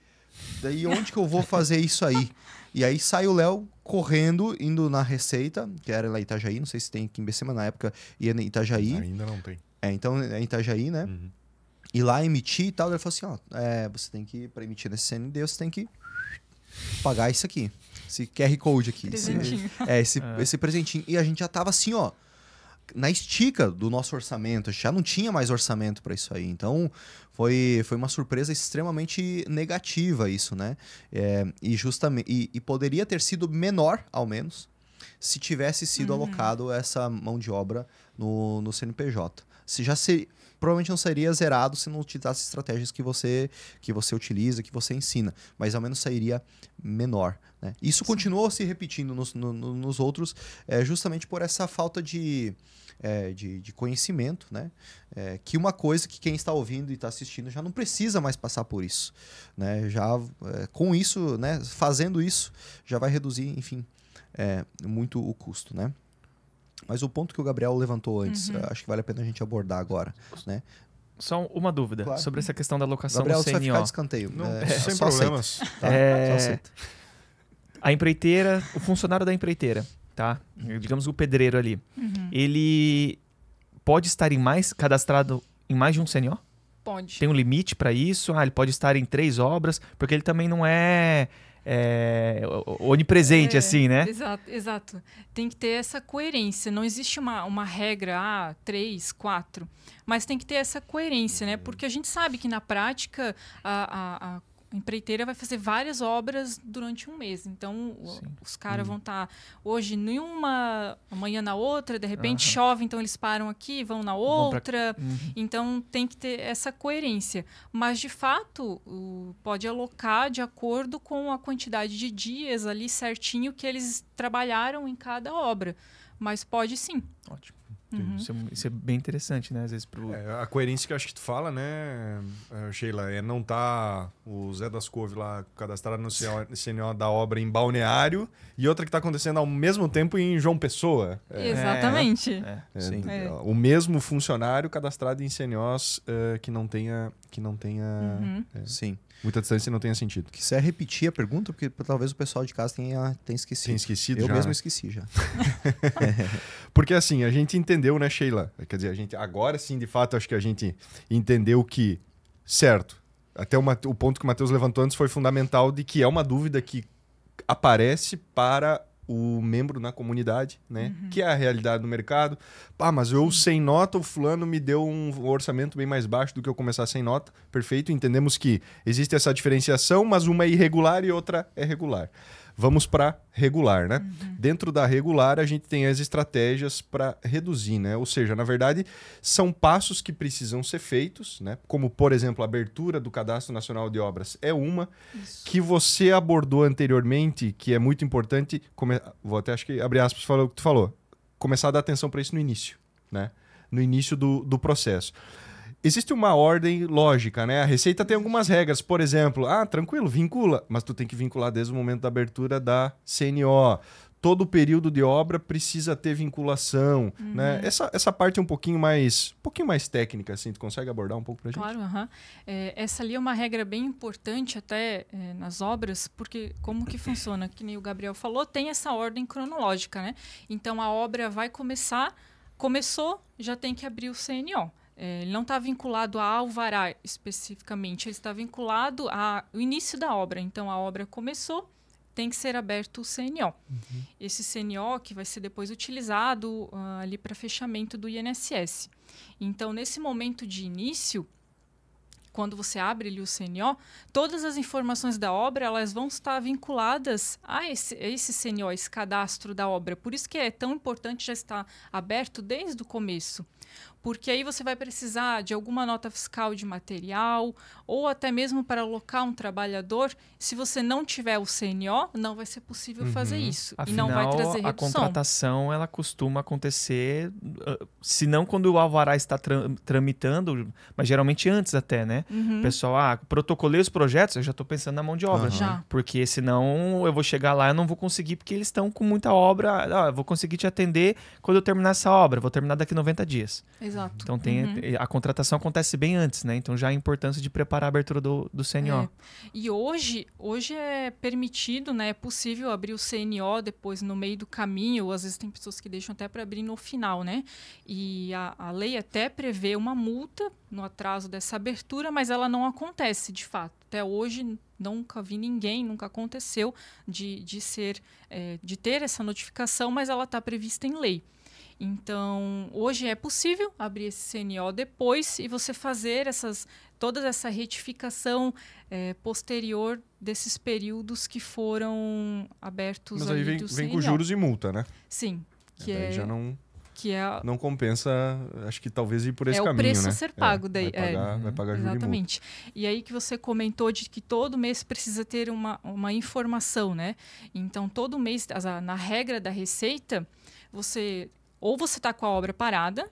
Daí onde que eu vou fazer isso aí? E aí sai o Léo correndo, indo na Receita, que era lá em Itajaí, não sei se tem aqui em BC, mas na época ia em Itajaí. Ainda não tem. É, então é Itajaí, né? Uhum. E lá emitir e tal, ele falou assim, ó, é, você tem que, para emitir nesse CND, você tem que pagar isso aqui. Esse QR Code aqui. Presentinho. Esse, [laughs] é, esse, é. esse presentinho. E a gente já tava assim, ó na estica do nosso orçamento. A gente já não tinha mais orçamento para isso aí. Então, foi, foi uma surpresa extremamente negativa isso, né? É, e, justamente, e, e, poderia ter sido menor, ao menos, se tivesse sido uhum. alocado essa mão de obra no, no CNPJ. Se já se, provavelmente não seria zerado se não utilizasse estratégias que você, que você utiliza, que você ensina, mas ao menos sairia menor. Né? Isso Sim. continuou se repetindo nos, no, nos outros, é, justamente por essa falta de, é, de, de, conhecimento, né? É, que uma coisa que quem está ouvindo e está assistindo já não precisa mais passar por isso. Né? Já com isso, né, fazendo isso, já vai reduzir, enfim, muito o custo. Né? Mas o ponto que o Gabriel levantou antes, uhum. Eh, acho que vale a pena a gente abordar agora, né? Só uma dúvida claro. sobre essa questão da locação Gabriel, do CNO. Gabriel, você vai ficar de escanteio. Não, é, sem problemas. Aceita, tá? é... A empreiteira, o funcionário da empreiteira, tá? Digamos o pedreiro ali. Uhum. Ele pode estar em mais cadastrado em mais de um CNO? Pode. Tem um limite para isso? Ah, ele pode estar em três obras, porque ele também não é é, onipresente, é, assim, né? Exato, exato. Tem que ter essa coerência. Não existe uma, uma regra, ah, três, quatro. Mas tem que ter essa coerência, né? Uhum. Porque a gente sabe que na prática a, a, a a empreiteira vai fazer várias obras durante um mês. Então, Sim. os caras hum. vão estar tá hoje em uma, amanhã na outra, de repente chove, então eles param aqui, vão na outra. Vão pra... uhum. Então, tem que ter essa coerência. Mas, de fato, pode alocar de acordo com a quantidade de dias ali certinho que eles trabalharam em cada obra. Mas pode sim. Ótimo. Uhum. Isso, é, isso, é, bem interessante, né? Às vezes pro... É, a coerência que eu acho que tu fala, né, é, Sheila, é não tá o Zé das Couve lá cadastrado no CNO da obra em Balneário e outra que tá acontecendo ao mesmo tempo em João Pessoa. É. Exatamente. É, é, o mesmo funcionário cadastrado em CNOs uh, eh, que não tenha... Que não tenha uhum. Sim. Muita distância não tenha sentido. Quiser repetir a pergunta, porque talvez o pessoal de casa tenha, tenha esquecido. Tem esquecido Eu já, mesmo né? esqueci já. [laughs] porque assim, a gente entendeu, né, Sheila? Quer dizer, a gente agora sim, de fato, acho que a gente entendeu que, certo, até o, o ponto que o Matheus levantou antes foi fundamental de que é uma dúvida que aparece para o membro na comunidade, né? Uhum. Que é a realidade do mercado. Ah, mas eu sem nota, o fulano me deu um orçamento bem mais baixo do que eu começar sem nota. Perfeito, entendemos que existe essa diferenciação, mas uma é irregular e outra é regular. Vamos para regular, né? Uhum. Dentro da regular, a gente tem as estratégias para reduzir, né? Ou seja, na verdade, são passos que precisam ser feitos, né? Como, por exemplo, a abertura do Cadastro Nacional de Obras é uma Isso. que você abordou anteriormente, que é muito importante, come... vou até acho que abrir aspas, falou o que tu falou, começar a dar atenção para isso no início, né? No início do, do processo existe uma ordem lógica, né? A Receita tem algumas regras, por exemplo, ah, tranquilo, vincula, mas tu tem que vincular desde o momento da abertura da CNO. Todo o período de obra precisa ter vinculação, uhum. né? Essa, essa parte é um pouquinho mais, um pouquinho mais técnica, assim, tu consegue abordar um pouco para gente? Claro, uhum. é, essa ali é uma regra bem importante até é, nas obras, porque como que funciona? Que nem o Gabriel falou, tem essa ordem cronológica, né? Então a obra vai começar, começou, já tem que abrir o CNO. É, ele não está vinculado a alvará especificamente, ele está vinculado ao início da obra. Então, a obra começou, tem que ser aberto o CNO. Uhum. Esse CNO que vai ser depois utilizado uh, ali para fechamento do INSS. Então, nesse momento de início, quando você abre ali o CNO, todas as informações da obra elas vão estar vinculadas a esse, a esse CNO, esse cadastro da obra. Por isso que é tão importante já estar aberto desde o começo porque aí você vai precisar de alguma nota fiscal de material ou até mesmo para alocar um trabalhador. Se você não tiver o CNO, não vai ser possível uhum. fazer isso Afinal, e não vai trazer redução. A contratação ela costuma acontecer, ah, se não quando o alvará está tramitando, mas geralmente antes até, né? Uhum. Pessoal, ah, protocolei os projetos, eu já estou pensando na mão de obra. Uhum. Porque senão eu vou chegar lá e não vou conseguir, porque eles estão com muita obra. Ah, vou conseguir te atender quando eu terminar essa obra. Vou terminar daqui 90 dias. Exato. Então tem uhum. a, contratação acontece bem antes, né? Então já a importância de preparar a abertura do, do CNO. É. E hoje, hoje é permitido, né? É possível abrir o CNO depois no meio do caminho, ou às vezes tem pessoas que deixam até para abrir no final, né? E a, a lei até prevê uma multa no atraso dessa abertura, mas ela não acontece de fato. Até hoje nunca vi ninguém, nunca aconteceu de, de ser, é, de ter essa notificação, mas ela está prevista em lei. Então, hoje é possível abrir esse CNO depois e você fazer essas, toda essa retificação é, posterior desses períodos que foram abertos. Mas aí vem, vem com juros e multa, né? Sim. É, que é, é... já não que é... Não compensa, acho que talvez ir por é esse é caminho, né? É o preço a ser pago. É, daí, vai pagar, é, vai pagar Exatamente. E, aí que você comentou de que todo mês precisa ter uma, uma informação, né? Então, todo mês, na regra da receita, você ou você está com a obra parada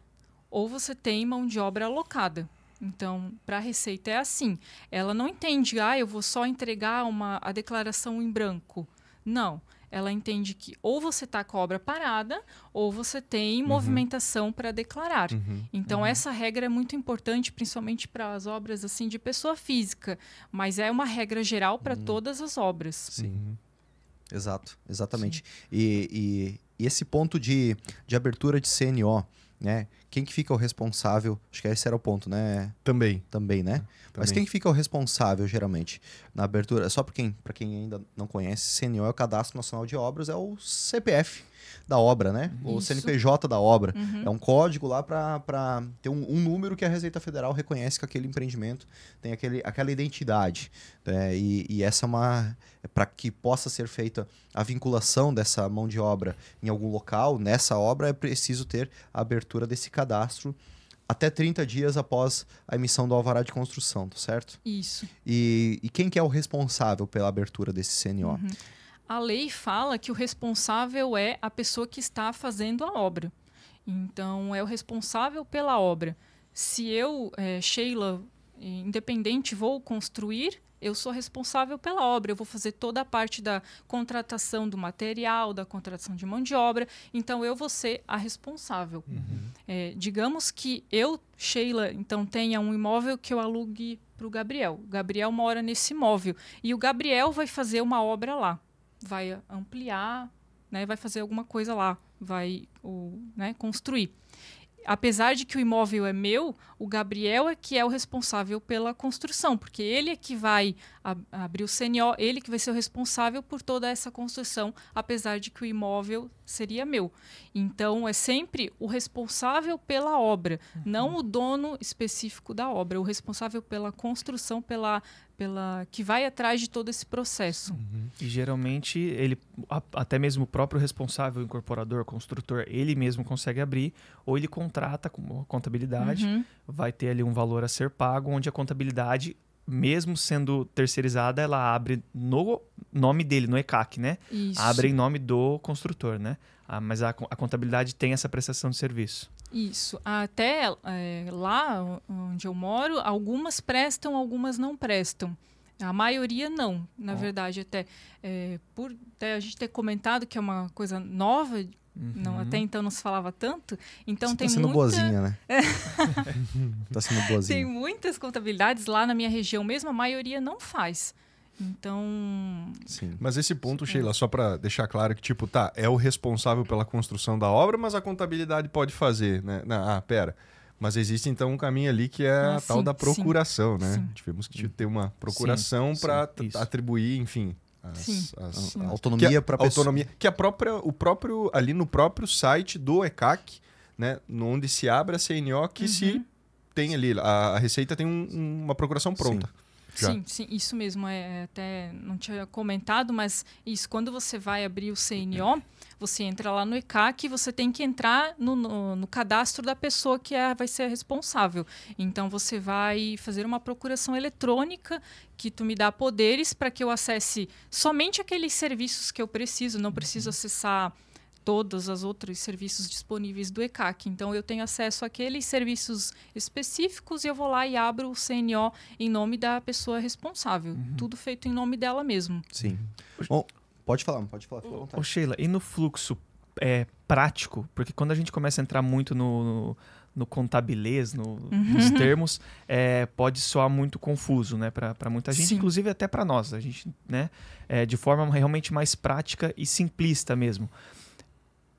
ou você tem mão de obra alocada. Então, para a Receita é assim. Ela não entende, ah, eu vou só entregar uma, a declaração em branco. Não ela entende que ou você está com a obra parada ou você tem uhum. movimentação para declarar. Uhum. Então, uhum. essa regra é muito importante, principalmente para as obras assim de pessoa física, mas é uma regra geral para uhum. todas as obras. Sim. Uhum. Exato, exatamente. Sim. E, e, e, esse ponto de, de abertura de CNO, né? Quem que fica o responsável? Acho que esse era o ponto, né? Também. Também, né? Também. Mas quem que fica o responsável, geralmente, na abertura? Só para quem, quem ainda não conhece, CNO é o Cadastro Nacional de Obras, é o CPF da obra, né? Isso. O CNPJ da obra. Uhum. É um código lá para ter um, um, número que a Receita Federal reconhece que aquele empreendimento tem aquele, aquela identidade. Né? E, e essa é uma. É para que possa ser feita a vinculação dessa mão de obra em algum local, nessa obra, é preciso ter a abertura desse cadastro até 30 dias após a emissão do alvará de construção, tá certo? Isso. E, e quem que é o responsável pela abertura desse CNO? Uhum a lei fala que o responsável é a pessoa que está fazendo a obra. Então, é o responsável pela obra. Se eu, é, Sheila, independente, vou construir, eu sou responsável pela obra. Eu vou fazer toda a parte da contratação do material, da contratação de mão de obra. Então, eu vou ser a responsável. Uhum. É, digamos que eu, Sheila, então tenha um imóvel que eu alugue para o Gabriel. O Gabriel mora nesse imóvel. E o Gabriel vai fazer uma obra lá vai ampliar, né, vai fazer alguma coisa lá, vai né, construir. Apesar de que o imóvel é meu, o Gabriel é que é o responsável pela construção, porque ele é que vai ab abrir o CNO, ele que vai ser o responsável por toda essa construção, apesar de que o imóvel seria meu. Então, é sempre o responsável pela obra, uhum. não o dono específico da obra, o responsável pela construção, pela pela que vai atrás de todo esse processo. Uhum. E geralmente ele a, até mesmo o próprio responsável, incorporador, construtor, ele mesmo consegue abrir ou ele contrata com contabilidade, uhum. vai ter ali um valor a ser pago onde a contabilidade mesmo sendo terceirizada, ela abre no nome dele, no ECAC, né? Isso. Abre em nome do construtor, né? Ah, mas a, a contabilidade tem essa prestação de serviço. Isso. Até é, lá onde eu moro, algumas prestam, algumas não prestam. A maioria não, na verdade, até é, por até a gente ter comentado que é uma coisa nova, uhum. não, até uhum. então não se falava tanto. Então Você tá tem tá sendo muita... boazinha, né? [laughs] tá sendo boazinha. Tem muitas contabilidades lá na minha região mesmo, a maioria não faz. Então. Sim. Mas esse ponto, Sheila, só para deixar claro que, tipo, tá, é o responsável pela construção da obra, mas a contabilidade pode fazer, né? Não, ah, pera. Mas existe então um caminho ali que é ah, a sim, tal da procuração, sim, né? Sim. Tivemos que ter uma procuração para atribuir, enfim, as, as, a autonomia para autonomia que a própria o próprio ali no próprio site do ECAC, né, onde se abre a CNO que uhum. se tem ali a, a receita tem um, uma procuração pronta. Já. Sim, sim, isso mesmo. É, é, até não tinha comentado, mas isso, quando você vai abrir o CNO, uhum. você entra lá no ECAC e você tem que entrar no, no, no, cadastro da pessoa que é, vai ser responsável. Então você vai fazer uma procuração eletrônica que tu me dá poderes para que eu acesse somente aqueles serviços que eu preciso, não preciso uhum. acessar todos os outros serviços disponíveis do ECAC. Então, eu tenho acesso àqueles serviços específicos e eu vou lá e abro o CNO em nome da pessoa responsável. Uhum. Tudo feito em nome dela mesmo. Sim. Bom, pode falar, pode falar, fica vontade. Ô, Sheila, e no fluxo é, prático? Porque quando a gente começa a entrar muito no, no contabilês, no, uhum. nos termos, é, pode soar muito confuso, né, para muita gente, Sim. inclusive até para nós, a gente, né, é, de forma realmente mais prática e simplista mesmo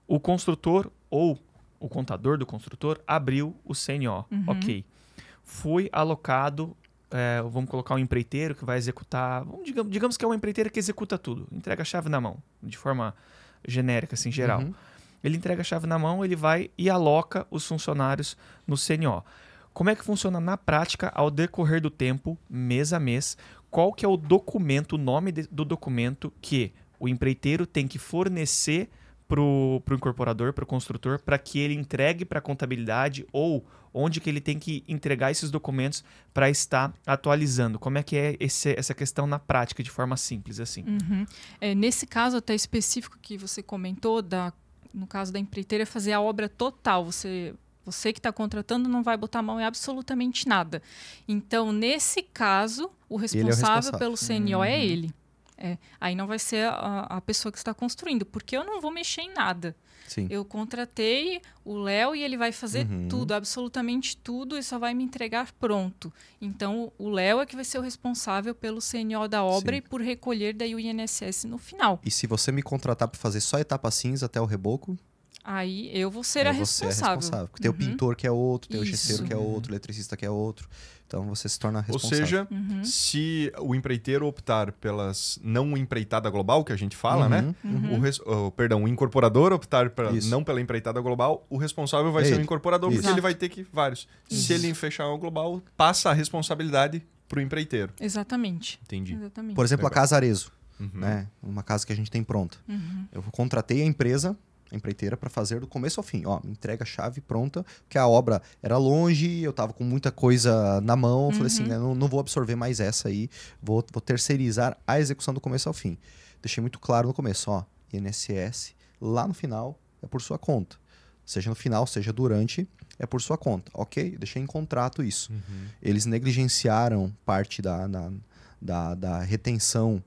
o construtor ou o contador do construtor abriu o CNO. Uhum. Ok. Foi alocado, é, vamos colocar um empreiteiro que vai executar. Vamos, digamos, digamos, que é um empreiteiro que executa tudo, entrega a chave na mão, de forma genérica, assim, geral. Uhum. Ele entrega a chave na mão, ele vai e aloca os funcionários no CNO. Como é que funciona na prática ao decorrer do tempo, mês a mês? Qual que é o documento, o nome de, do documento que o empreiteiro tem que fornecer pro, o incorporador, pro construtor, para que ele entregue para a contabilidade ou onde que ele tem que entregar esses documentos para estar atualizando? Como é que é esse, essa questão na prática, de forma simples assim? Uhum. É, nesse caso até específico que você comentou, da, no caso da empreiteira, é fazer a obra total, você... Você que está contratando não vai botar a mão em absolutamente nada. Então, nesse caso, o responsável, é o responsável. pelo CNO é uhum. ele. É, aí não vai ser a, a, pessoa que está construindo, porque eu não vou mexer em nada. Sim. Eu contratei o Léo e ele vai fazer uhum. tudo, absolutamente tudo, e só vai me entregar pronto. Então, o Léo é que vai ser o responsável pelo CNO da obra Sim. e por recolher daí o INSS no final. E se você me contratar para fazer só etapa cinza até o reboco? Aí eu vou ser eu a vou é responsável. Ser a responsável. Porque uhum. tem o uhum. pintor que é outro, tem Isso. o chesseiro que é outro, o eletricista que é outro. Então você se torna responsável. Ou seja, uhum. se o empreiteiro optar pelas não empreitada global, que a gente fala, né? uhum. né? Uhum. O res... oh, perdão, o incorporador optar pra... não pela empreitada global, o responsável vai é ser ele. o incorporador, Isso. porque Exato. ele vai ter que vários. Isso. Se ele fechar o global, passa a responsabilidade para o empreiteiro. Exatamente. Entendi. Exatamente. Por exemplo, Legal. a Casa Arezo, uhum. né? Uma casa que a gente tem pronta. Uhum. Eu contratei a empresa empreiteira para fazer do começo ao fim. Ó, me entrega a chave pronta, porque a obra era longe, eu tava com muita coisa na mão. Falei assim, uhum. né, não, não vou absorver mais essa aí, vou, vou terceirizar a execução do começo ao fim. Deixei muito claro no começo, ó, INSS, lá no final, é por sua conta. Seja no final, seja durante, é por sua conta. Ok? Deixei em contrato isso. Uhum. Eles negligenciaram parte da, da, da, da retenção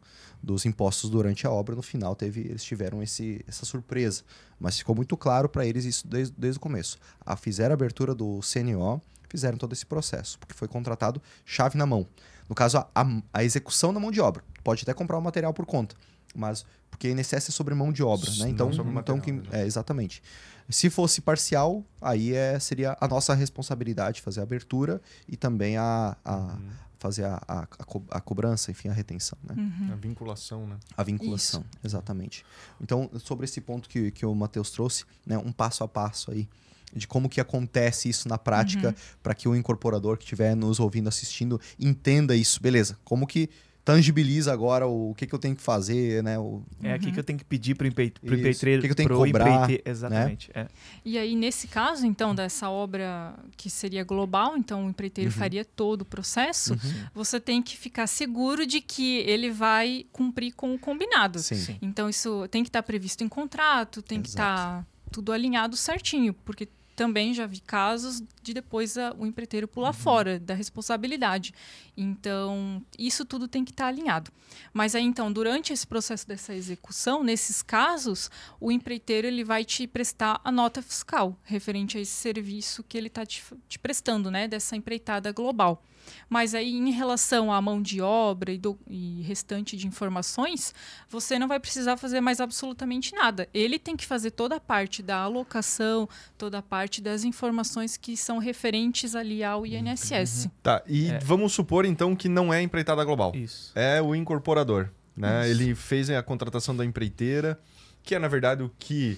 dos impostos durante a obra, no final teve, eles tiveram esse, essa surpresa. Mas ficou muito claro para eles isso desde, desde o começo. A, ah, fizeram a abertura do CNO, fizeram todo esse processo, porque foi contratado chave na mão. No caso, a, a, a execução da mão de obra. Pode até comprar o material por conta, mas porque INSS é sobre mão de obra, né? Então, então, material, que, é, exatamente. Se fosse parcial, aí é, seria a nossa responsabilidade fazer a abertura e também a, a, uhum fazer a, a, co a cobrança, enfim, a retenção. Né? Uhum. A vinculação, né? A vinculação, Isso. exatamente. Então, sobre esse ponto que, que o Matheus trouxe, né, um passo a passo aí de como que acontece isso na prática uhum. para que o incorporador que estiver nos ouvindo, assistindo, entenda isso. Beleza, como que tangibiliza agora o, o que, que eu tenho que fazer, né? O... É, o que, que eu tenho que pedir para o empreiteiro. O que, que eu tenho que cobrar. Né? Exatamente. Né? É. E aí, nesse caso, então, dessa obra que seria global, então o empreiteiro uhum. faria todo o processo, uhum. você tem que ficar seguro de que ele vai cumprir com o combinado. Sim. Sim. Então, isso tem que estar previsto em contrato, tem Exato. que estar tudo alinhado certinho, porque também já vi casos de depois a, o empreiteiro pular uhum. fora da responsabilidade. Então, isso tudo tem que estar tá alinhado. Mas aí, então, durante esse processo dessa execução, nesses casos, o empreiteiro ele vai te prestar a nota fiscal referente a esse serviço que ele está te, te prestando, né? Dessa empreitada global. Mas aí, em relação à mão de obra e, do, e restante de informações, você não vai precisar fazer mais absolutamente nada. Ele tem que fazer toda a parte da alocação, toda a parte das informações que são referentes ali ao uhum. INSS. Uhum. Tá, e é. vamos supor então que não é empreitada global. Isso. É o incorporador. Né? Ele fez a contratação da empreiteira, que é, na verdade, o que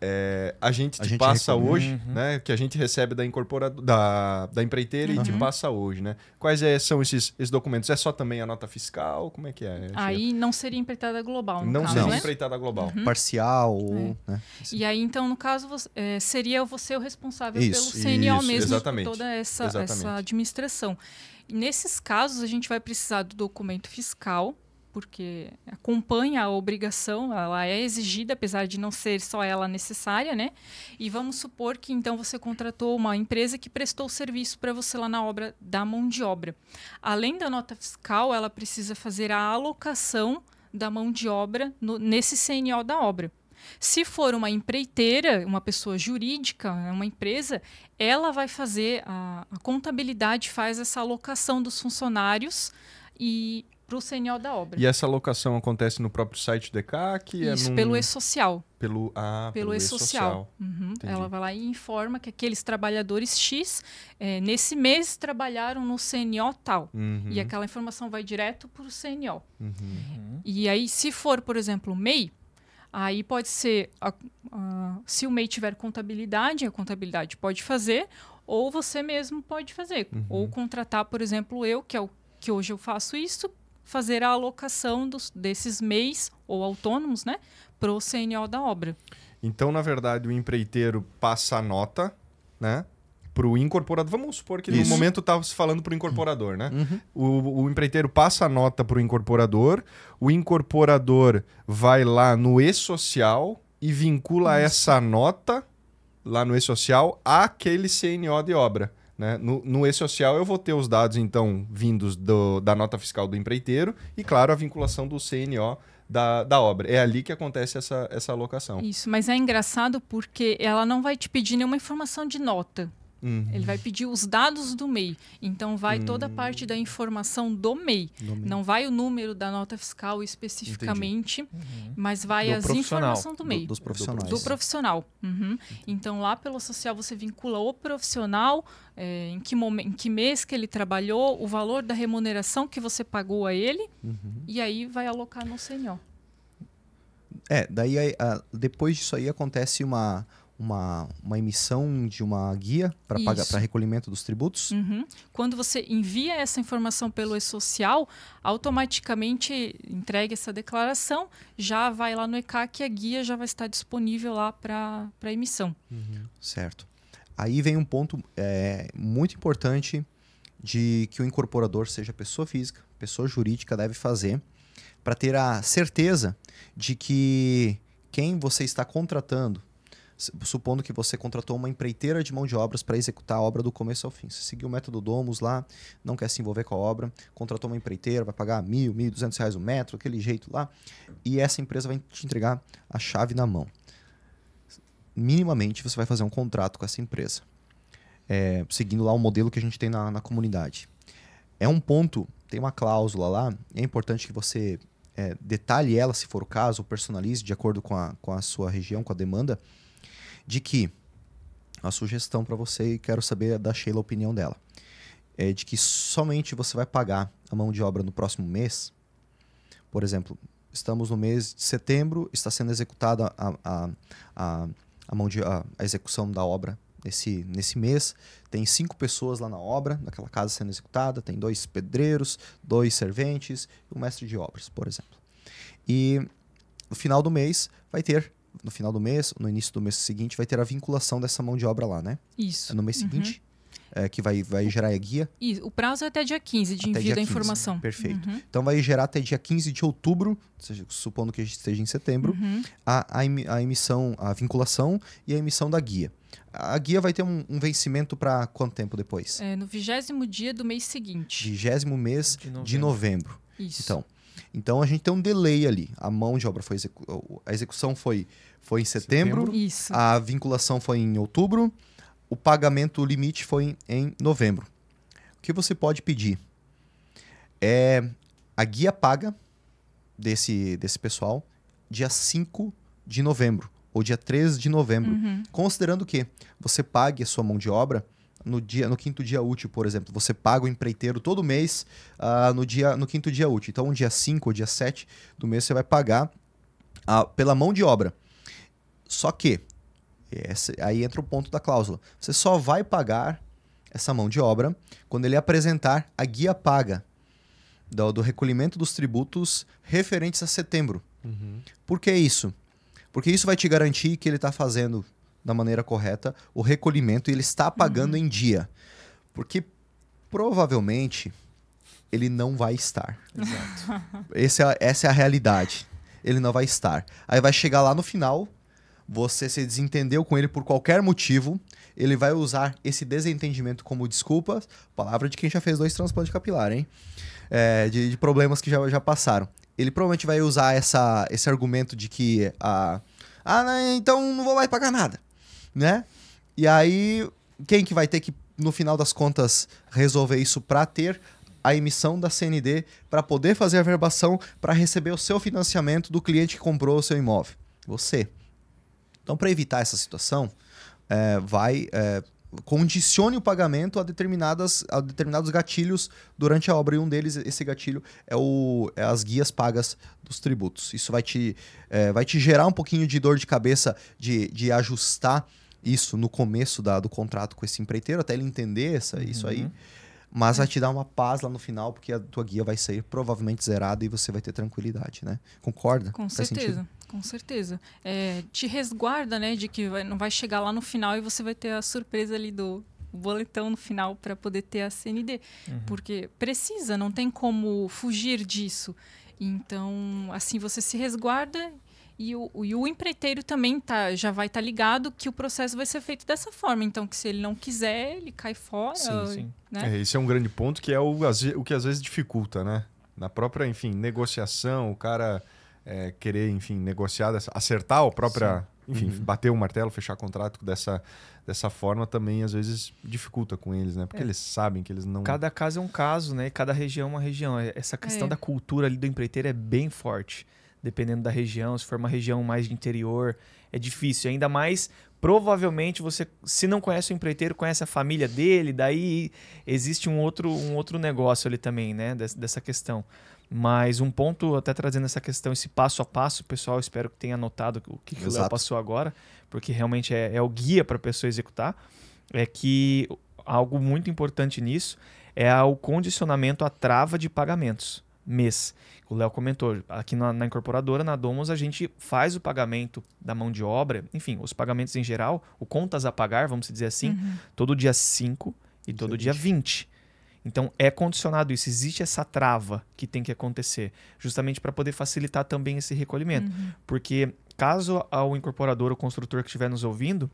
é, a gente te a gente passa hoje, uhum. né? Que a gente recebe da incorporadora, da, da empreiteira uhum. e te uhum. passa hoje, né? Quais é, são esses, esses, documentos? É só também a nota fiscal? Como é que é? Aí não seria empreitada global, no não caso, seria né? empreitada global, uhum. parcial. É. Ou, né? E aí então no caso você, é, seria você o responsável isso, pelo CNO isso, mesmo exatamente, toda essa, essa administração. nesses casos a gente vai precisar do documento fiscal porque acompanha a obrigação, ela é exigida, apesar de não ser só ela necessária, né? E vamos supor que então você contratou uma empresa que prestou serviço para você lá na obra da mão de obra. Além da nota fiscal, ela precisa fazer a alocação da mão de obra no, nesse CNO da obra. Se for uma empreiteira, uma pessoa jurídica, uma empresa, ela vai fazer a, a contabilidade, faz essa alocação dos funcionários e para o senhor da obra. E essa locação acontece no próprio site do ECAC? É isso, é num... pelo e-social. Pelo, ah, pelo, pelo e-social. Uhum. Ela vai lá e informa que aqueles trabalhadores X, é, nesse mês, trabalharam no CNO tal. Uhum. E aquela informação vai direto para o CNO. Uhum. uhum. E aí, se for, por exemplo, MEI, Aí pode ser, a, a, se o MEI tiver contabilidade, a contabilidade pode fazer, ou você mesmo pode fazer. Uhum. Ou contratar, por exemplo, eu, que é o que hoje eu faço isso, fazer a alocação dos, desses mês ou autônomos né, para o CNO da obra. Então, na verdade, o empreiteiro passa a nota né, para o incorporador. Vamos supor que Isso. no momento estava se falando para o incorporador. Né? Uhum. O, o empreiteiro passa a nota para o incorporador, o incorporador vai lá no e-social e vincula Isso. essa nota lá no e-social àquele CNO de obra. Né? No, no E-Social eu vou ter os dados, então, vindos do, da nota fiscal do empreiteiro e, claro, a vinculação do CNO da, da obra. É ali que acontece essa, essa alocação. Isso, mas é engraçado porque ela não vai te pedir nenhuma informação de nota. Uhum. Ele vai pedir os dados do MEI. Então, vai uhum. toda a parte da informação do MEI. do MEI. Não vai o número da nota fiscal especificamente, uhum. mas vai do as informações do MEI. Do, dos profissionais. Do profissional. Uhum. Então, lá pelo social, você vincula o profissional, é, em, que momento, em que mês que ele trabalhou, o valor da remuneração que você pagou a ele, uhum. e aí vai alocar no senhor. É, daí a, a, ah, depois disso aí acontece uma uma, uma emissão de uma guia para recolhimento dos tributos. Uhum. Quando você envia essa informação pelo e-social, automaticamente entrega essa declaração, já vai lá no ECAC e a guia já vai estar disponível lá para emissão. Uhum. Certo. Aí vem um ponto é, muito importante de que o incorporador, seja pessoa física, pessoa jurídica, deve fazer para ter a certeza de que quem você está contratando supondo que você contratou uma empreiteira de mão de obras para executar a obra do começo ao fim. Você seguiu o método Domus lá, não quer se envolver com a obra, contratou uma empreiteira, vai pagar mil, mil duzentos reais o metro, aquele jeito lá, e essa empresa vai te entregar a chave na mão. Minimamente você vai fazer um contrato com essa empresa, é, seguindo lá o modelo que a gente tem na, na comunidade. É um ponto, tem uma cláusula lá, é importante que você é, detalhe ela se for o caso, personalize de acordo com a, com a sua região, com a demanda, de que a sugestão para você e quero saber da Sheila a opinião dela é de que somente você vai pagar a mão de obra no próximo mês. Por exemplo, estamos no mês de setembro, está sendo executada a, a, a, a mão de a, a execução da obra nesse, nesse mês. Tem cinco pessoas lá na obra, naquela casa sendo executada. Tem dois pedreiros, dois serventes e um mestre de obras, por exemplo. E no final do mês vai ter no final do mês, no início do mês seguinte, vai ter a vinculação dessa mão de obra lá, né? Isso. É no mês uhum. seguinte. É, que vai, vai gerar a guia. Isso, o prazo é até dia 15 de até envio da informação. Perfeito. Uhum. Então vai gerar até dia 15 de outubro, seja, supondo que a gente esteja em setembro, uhum. a, a, emissão, a vinculação e a emissão da guia. A guia vai ter um, um vencimento para quanto tempo depois? É, no vigésimo dia do mês seguinte. Vigésimo mês de novembro. De novembro. Isso. Então, então a gente tem um delay ali. A mão de obra foi execu a execução foi foi em setembro, setembro. Isso. a vinculação foi em outubro, o pagamento limite foi em novembro. O que você pode pedir é a guia paga desse, desse pessoal dia 5 de novembro ou dia 3 de novembro, uhum. considerando que você pague a sua mão de obra no dia no quinto dia útil, por exemplo, você paga o empreiteiro todo mês uh, no dia no quinto dia útil. Então, um dia 5 ou dia 7 do mês você vai pagar uh, pela mão de obra. Só que, esse, aí entra o ponto da cláusula, você só vai pagar essa mão de obra quando ele apresentar a guia paga do, do recolhimento dos tributos referentes a setembro. Uhum. Por que isso? Porque isso vai te garantir que ele está fazendo da maneira correta o recolhimento e ele está pagando uhum. em dia. Porque provavelmente ele não vai estar. Exato. é, essa é a realidade. Ele não vai estar. Aí vai chegar lá no final, você se desentendeu com ele por qualquer motivo, ele vai usar esse desentendimento como desculpa, palavra de quem já fez dois transplantes capilar, hein? É, de, de, problemas que já, já passaram. Ele provavelmente vai usar essa, esse argumento de que a ah, ah não, né, então não vou mais pagar nada, né? E aí quem que vai ter que no final das contas resolver isso para ter a emissão da CND para poder fazer a verbação para receber o seu financiamento do cliente que comprou o seu imóvel? Você. Então, para evitar essa situação, é, vai é, condicione o pagamento a, determinadas, a determinados gatilhos durante a obra. E um deles, esse gatilho, é, o, é as guias pagas dos tributos. Isso vai te, é, vai te gerar um pouquinho de dor de cabeça de, de ajustar isso no começo da, do contrato com esse empreiteiro, até ele entender essa, uhum. isso aí. Mas vai te dar uma paz lá no final, porque a tua guia vai sair provavelmente zerada e você vai ter tranquilidade, né? Concorda? Com Faz certeza. Sentido? Com certeza. É, te resguarda, né, de que vai, não vai chegar lá no final e você vai ter a surpresa ali do boletão no final para poder ter a CND. Uhum. Porque precisa, não tem como fugir disso. Então, assim, você se resguarda e o, e o empreiteiro também tá, já vai estar tá ligado que o processo vai ser feito dessa forma. Então, que se ele não quiser, ele cai fora. Sim, sim. Né? É, esse é um grande ponto que é o, o que às vezes dificulta, né? Na própria, enfim, negociação, o cara é, querer, enfim, negociar, dessa, acertar o próprio, Enfim, uhum. bater o martelo, fechar contrato dessa, dessa forma também às vezes dificulta com eles, né? Porque é. eles sabem que eles não. Cada caso é um caso, né? Cada região é uma região. É, essa questão é. da cultura ali do empreiteiro é bem forte. Dependendo da região, se for uma região mais de interior, é difícil. Ainda mais, provavelmente, você, se não conhece o empreiteiro, conhece a família dele, daí existe um outro, um outro negócio ali também, né? dessa questão. Mas um ponto, até trazendo essa questão, esse passo a passo, pessoal, espero que tenha anotado o que, que o Léo passou agora, porque realmente é, é o guia para a pessoa executar, é que algo muito importante nisso é o condicionamento à trava de pagamentos mês. O Léo comentou, aqui na, na, incorporadora, na Domus, a gente faz o pagamento da mão de obra, enfim, os pagamentos em geral, o contas a pagar, vamos dizer assim, uhum. todo dia 5 e todo é dia 20. 20. Então é condicionado isso, existe essa trava que tem que acontecer, justamente para poder facilitar também esse recolhimento. Uhum. Porque caso ao incorporador ou construtor que estiver nos ouvindo,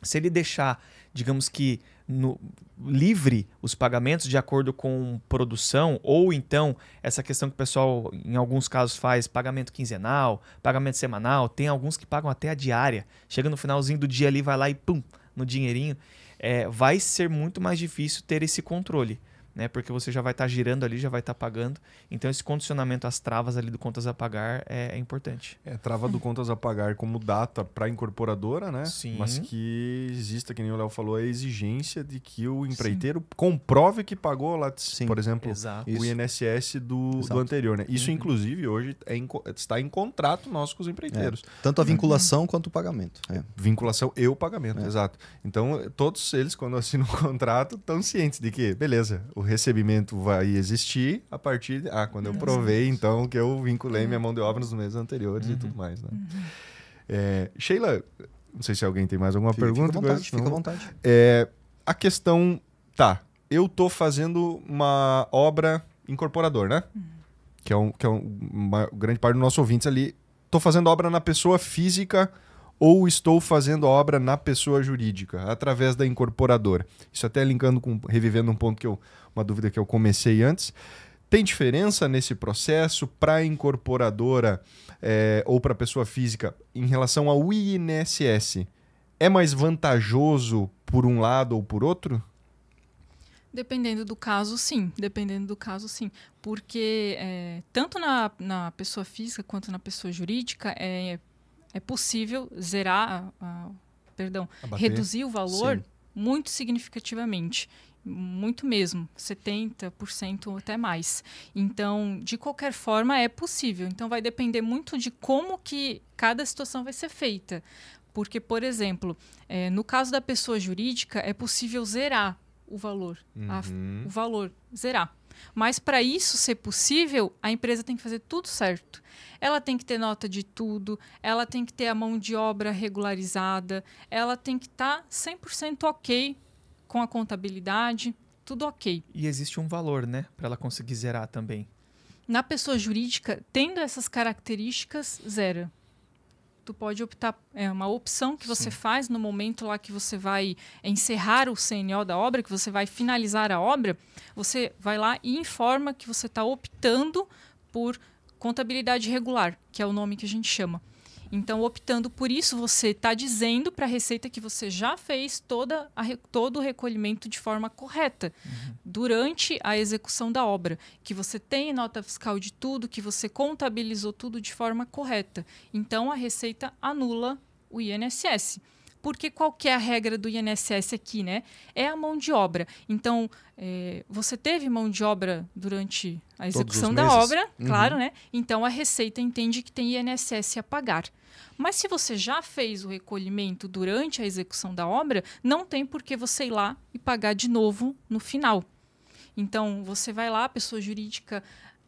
se ele deixar, digamos que no, livre os pagamentos de acordo com produção, ou então essa questão que o pessoal, em alguns casos, faz pagamento quinzenal, pagamento semanal, tem alguns que pagam até a diária. Chega no finalzinho do dia ali, vai lá e pum, no dinheirinho. É, vai ser muito mais difícil ter esse controle né? Porque você já vai estar tá girando ali, já vai estar tá pagando. Então esse condicionamento às travas ali do contas a pagar é, é importante. É trava do contas a pagar como data para a incorporadora, né? Sim. Mas que exista, que nem o Léo falou, a exigência de que o empreiteiro Sim. comprove que pagou lá, Sim. por exemplo, Exato. o INSS do, do anterior, né? Isso uhum. inclusive hoje é em, está em contrato nosso com os empreiteiros. É. Tanto a vinculação uhum. quanto o pagamento. É. Vinculação e o pagamento, é. exato. Então, todos eles, quando assinam o contrato, estão cientes de que, beleza, o recebimento vai existir a partir de, ah, quando eu provei, então, que eu vinculei minha uhum. mão de obra nos meses anteriores uhum. e tudo uhum. mais, né? Uhum. É, Sheila, não sei se alguém tem mais alguma fica, pergunta. Fica à vontade, fica à vontade. É, a questão, tá, eu tô fazendo uma obra incorporador, né? Uhum. Que é, um, que é um, uma grande parte do nosso ouvintes ali. Tô fazendo obra na pessoa física ou estou fazendo a obra na pessoa jurídica, através da incorporadora. Isso até linkando com, revivendo um ponto que eu, uma dúvida que eu comecei antes. Tem diferença nesse processo para a incorporadora é, ou para a pessoa física em relação ao INSS? É mais vantajoso por um lado ou por outro? Dependendo do caso, sim. Dependendo do caso, sim. Porque é, tanto na, na pessoa física quanto na pessoa jurídica, é é possível zerar, perdão, Abater. reduzir o valor Sim. muito significativamente. Muito mesmo, 70% ou até mais. Então, de qualquer forma, é possível. Então, vai depender muito de como que cada situação vai ser feita. Porque, por exemplo, é, no caso da pessoa jurídica, é possível zerar o valor. Uhum. A, o valor, zerar. Mas para isso ser possível, a empresa tem que fazer tudo certo. Ela tem que ter nota de tudo, ela tem que ter a mão de obra regularizada, ela tem que estar tá 100% ok com a contabilidade, tudo ok. E existe um valor, né, para ela conseguir zerar também. Na pessoa jurídica, tendo essas características, zero tu pode optar, é uma opção que você Sim. faz no momento lá que você vai encerrar o CNO da obra, que você vai finalizar a obra, você vai lá e informa que você está optando por contabilidade regular, que é o nome que a gente chama. Então, optando por isso, você está dizendo para a Receita que você já fez toda a, todo o recolhimento de forma correta uhum. durante a execução da obra, que você tem nota fiscal de tudo, que você contabilizou tudo de forma correta. Então, a Receita anula o INSS porque qual é a regra do INSS aqui, né? É a mão de obra. Então, é, você teve mão de obra durante a execução da obra, uhum. claro, né? Então, a Receita entende que tem INSS a pagar. Mas se você já fez o recolhimento durante a execução da obra, não tem por que você ir lá e pagar de novo no final. Então, você vai lá, a pessoa jurídica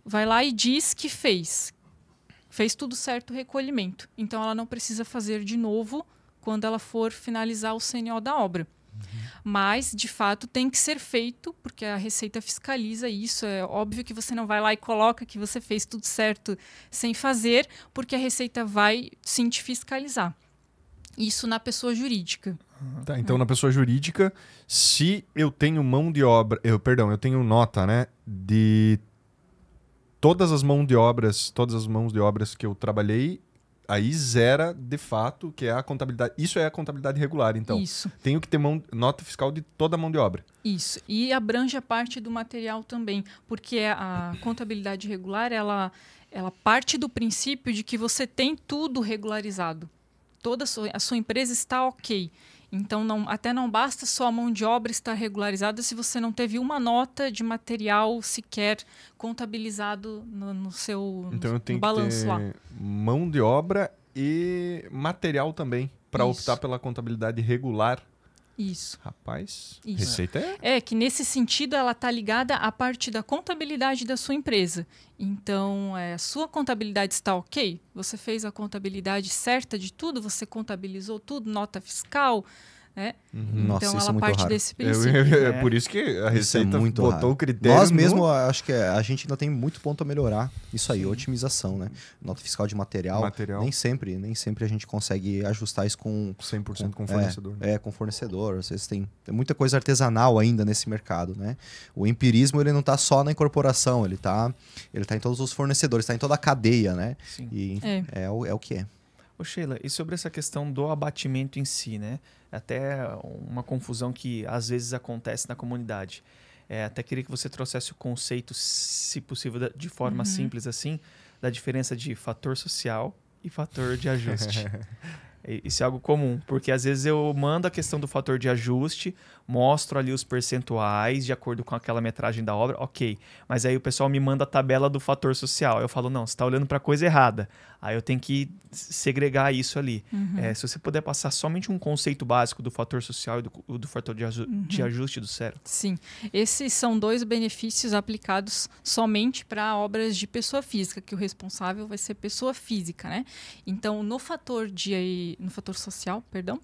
vai lá e diz que fez. Fez tudo certo o recolhimento. Então, ela não precisa fazer de novo quando ela for finalizar o CNO da obra. Uhum. Mas, de fato, tem que ser feito, porque a Receita fiscaliza isso. É óbvio que você não vai lá e coloca que você fez tudo certo sem fazer, porque a Receita vai sim te fiscalizar. Isso na pessoa jurídica. Tá, então, é. na pessoa jurídica, se eu tenho mão de obra, eu, perdão, eu tenho nota, né, de todas as mãos de obras, todas as mãos de obras que eu trabalhei, aí zera de fato que é a contabilidade. Isso é a contabilidade regular, então. Isso. Tenho que ter mão, nota fiscal de toda a mão de obra. Isso. E abrange a parte do material também, porque é a contabilidade regular ela ela parte do princípio de que você tem tudo regularizado. Toda a sua, a sua empresa está ok. Então, não, até não basta só a mão de obra estar regularizada se você não teve uma nota de material sequer contabilizado no, no seu então, no, eu tenho no balanço lá. Mão de obra e material também para optar pela contabilidade regular isso. Rapaz, Isso. receita é? É, que nesse sentido ela está ligada à parte da contabilidade da sua empresa. Então, é, sua contabilidade está ok? Você fez a contabilidade certa de tudo? Você contabilizou tudo? Nota fiscal? Né? Uhum. Então Nossa, então ela é parte raro. desse princípio. Eu, eu, é né? por isso que a é Receita é muito botou raro. o critério. Nós no... mesmo, acho que é, a gente ainda tem muito ponto a melhorar. Isso aí, Sim. otimização, né? Nota fiscal de material, material, Nem sempre, nem sempre a gente consegue ajustar isso com 100% com, com é, fornecedor. É, né? é, com fornecedor. Às vezes tem, tem muita coisa artesanal ainda nesse mercado, né? O empirismo ele não está só na incorporação, ele está ele tá em todos os fornecedores, está em toda a cadeia, né? Sim. E é. É, o, é o que é. Ô Sheila, e sobre essa questão do abatimento em si, né? É até uma confusão que às vezes acontece na comunidade. É, até queria que você trouxesse o conceito, se possível, de forma uhum. simples assim, da diferença de fator social e fator de ajuste. [laughs] Isso é algo comum, porque às vezes eu mando a questão do fator de ajuste, mostro ali os percentuais de acordo com aquela metragem da obra, ok. Mas aí o pessoal me manda a tabela do fator social. Eu falo, não, você está olhando para coisa errada. Aí eu tenho que segregar isso ali. Uhum. É, se você puder passar somente um conceito básico do fator social e do, do fator de, uhum. de, ajuste do CERO. Sim, esses são dois benefícios aplicados somente para obras de pessoa física, que o responsável vai ser pessoa física, né? Então, no fator de no fator social, perdão,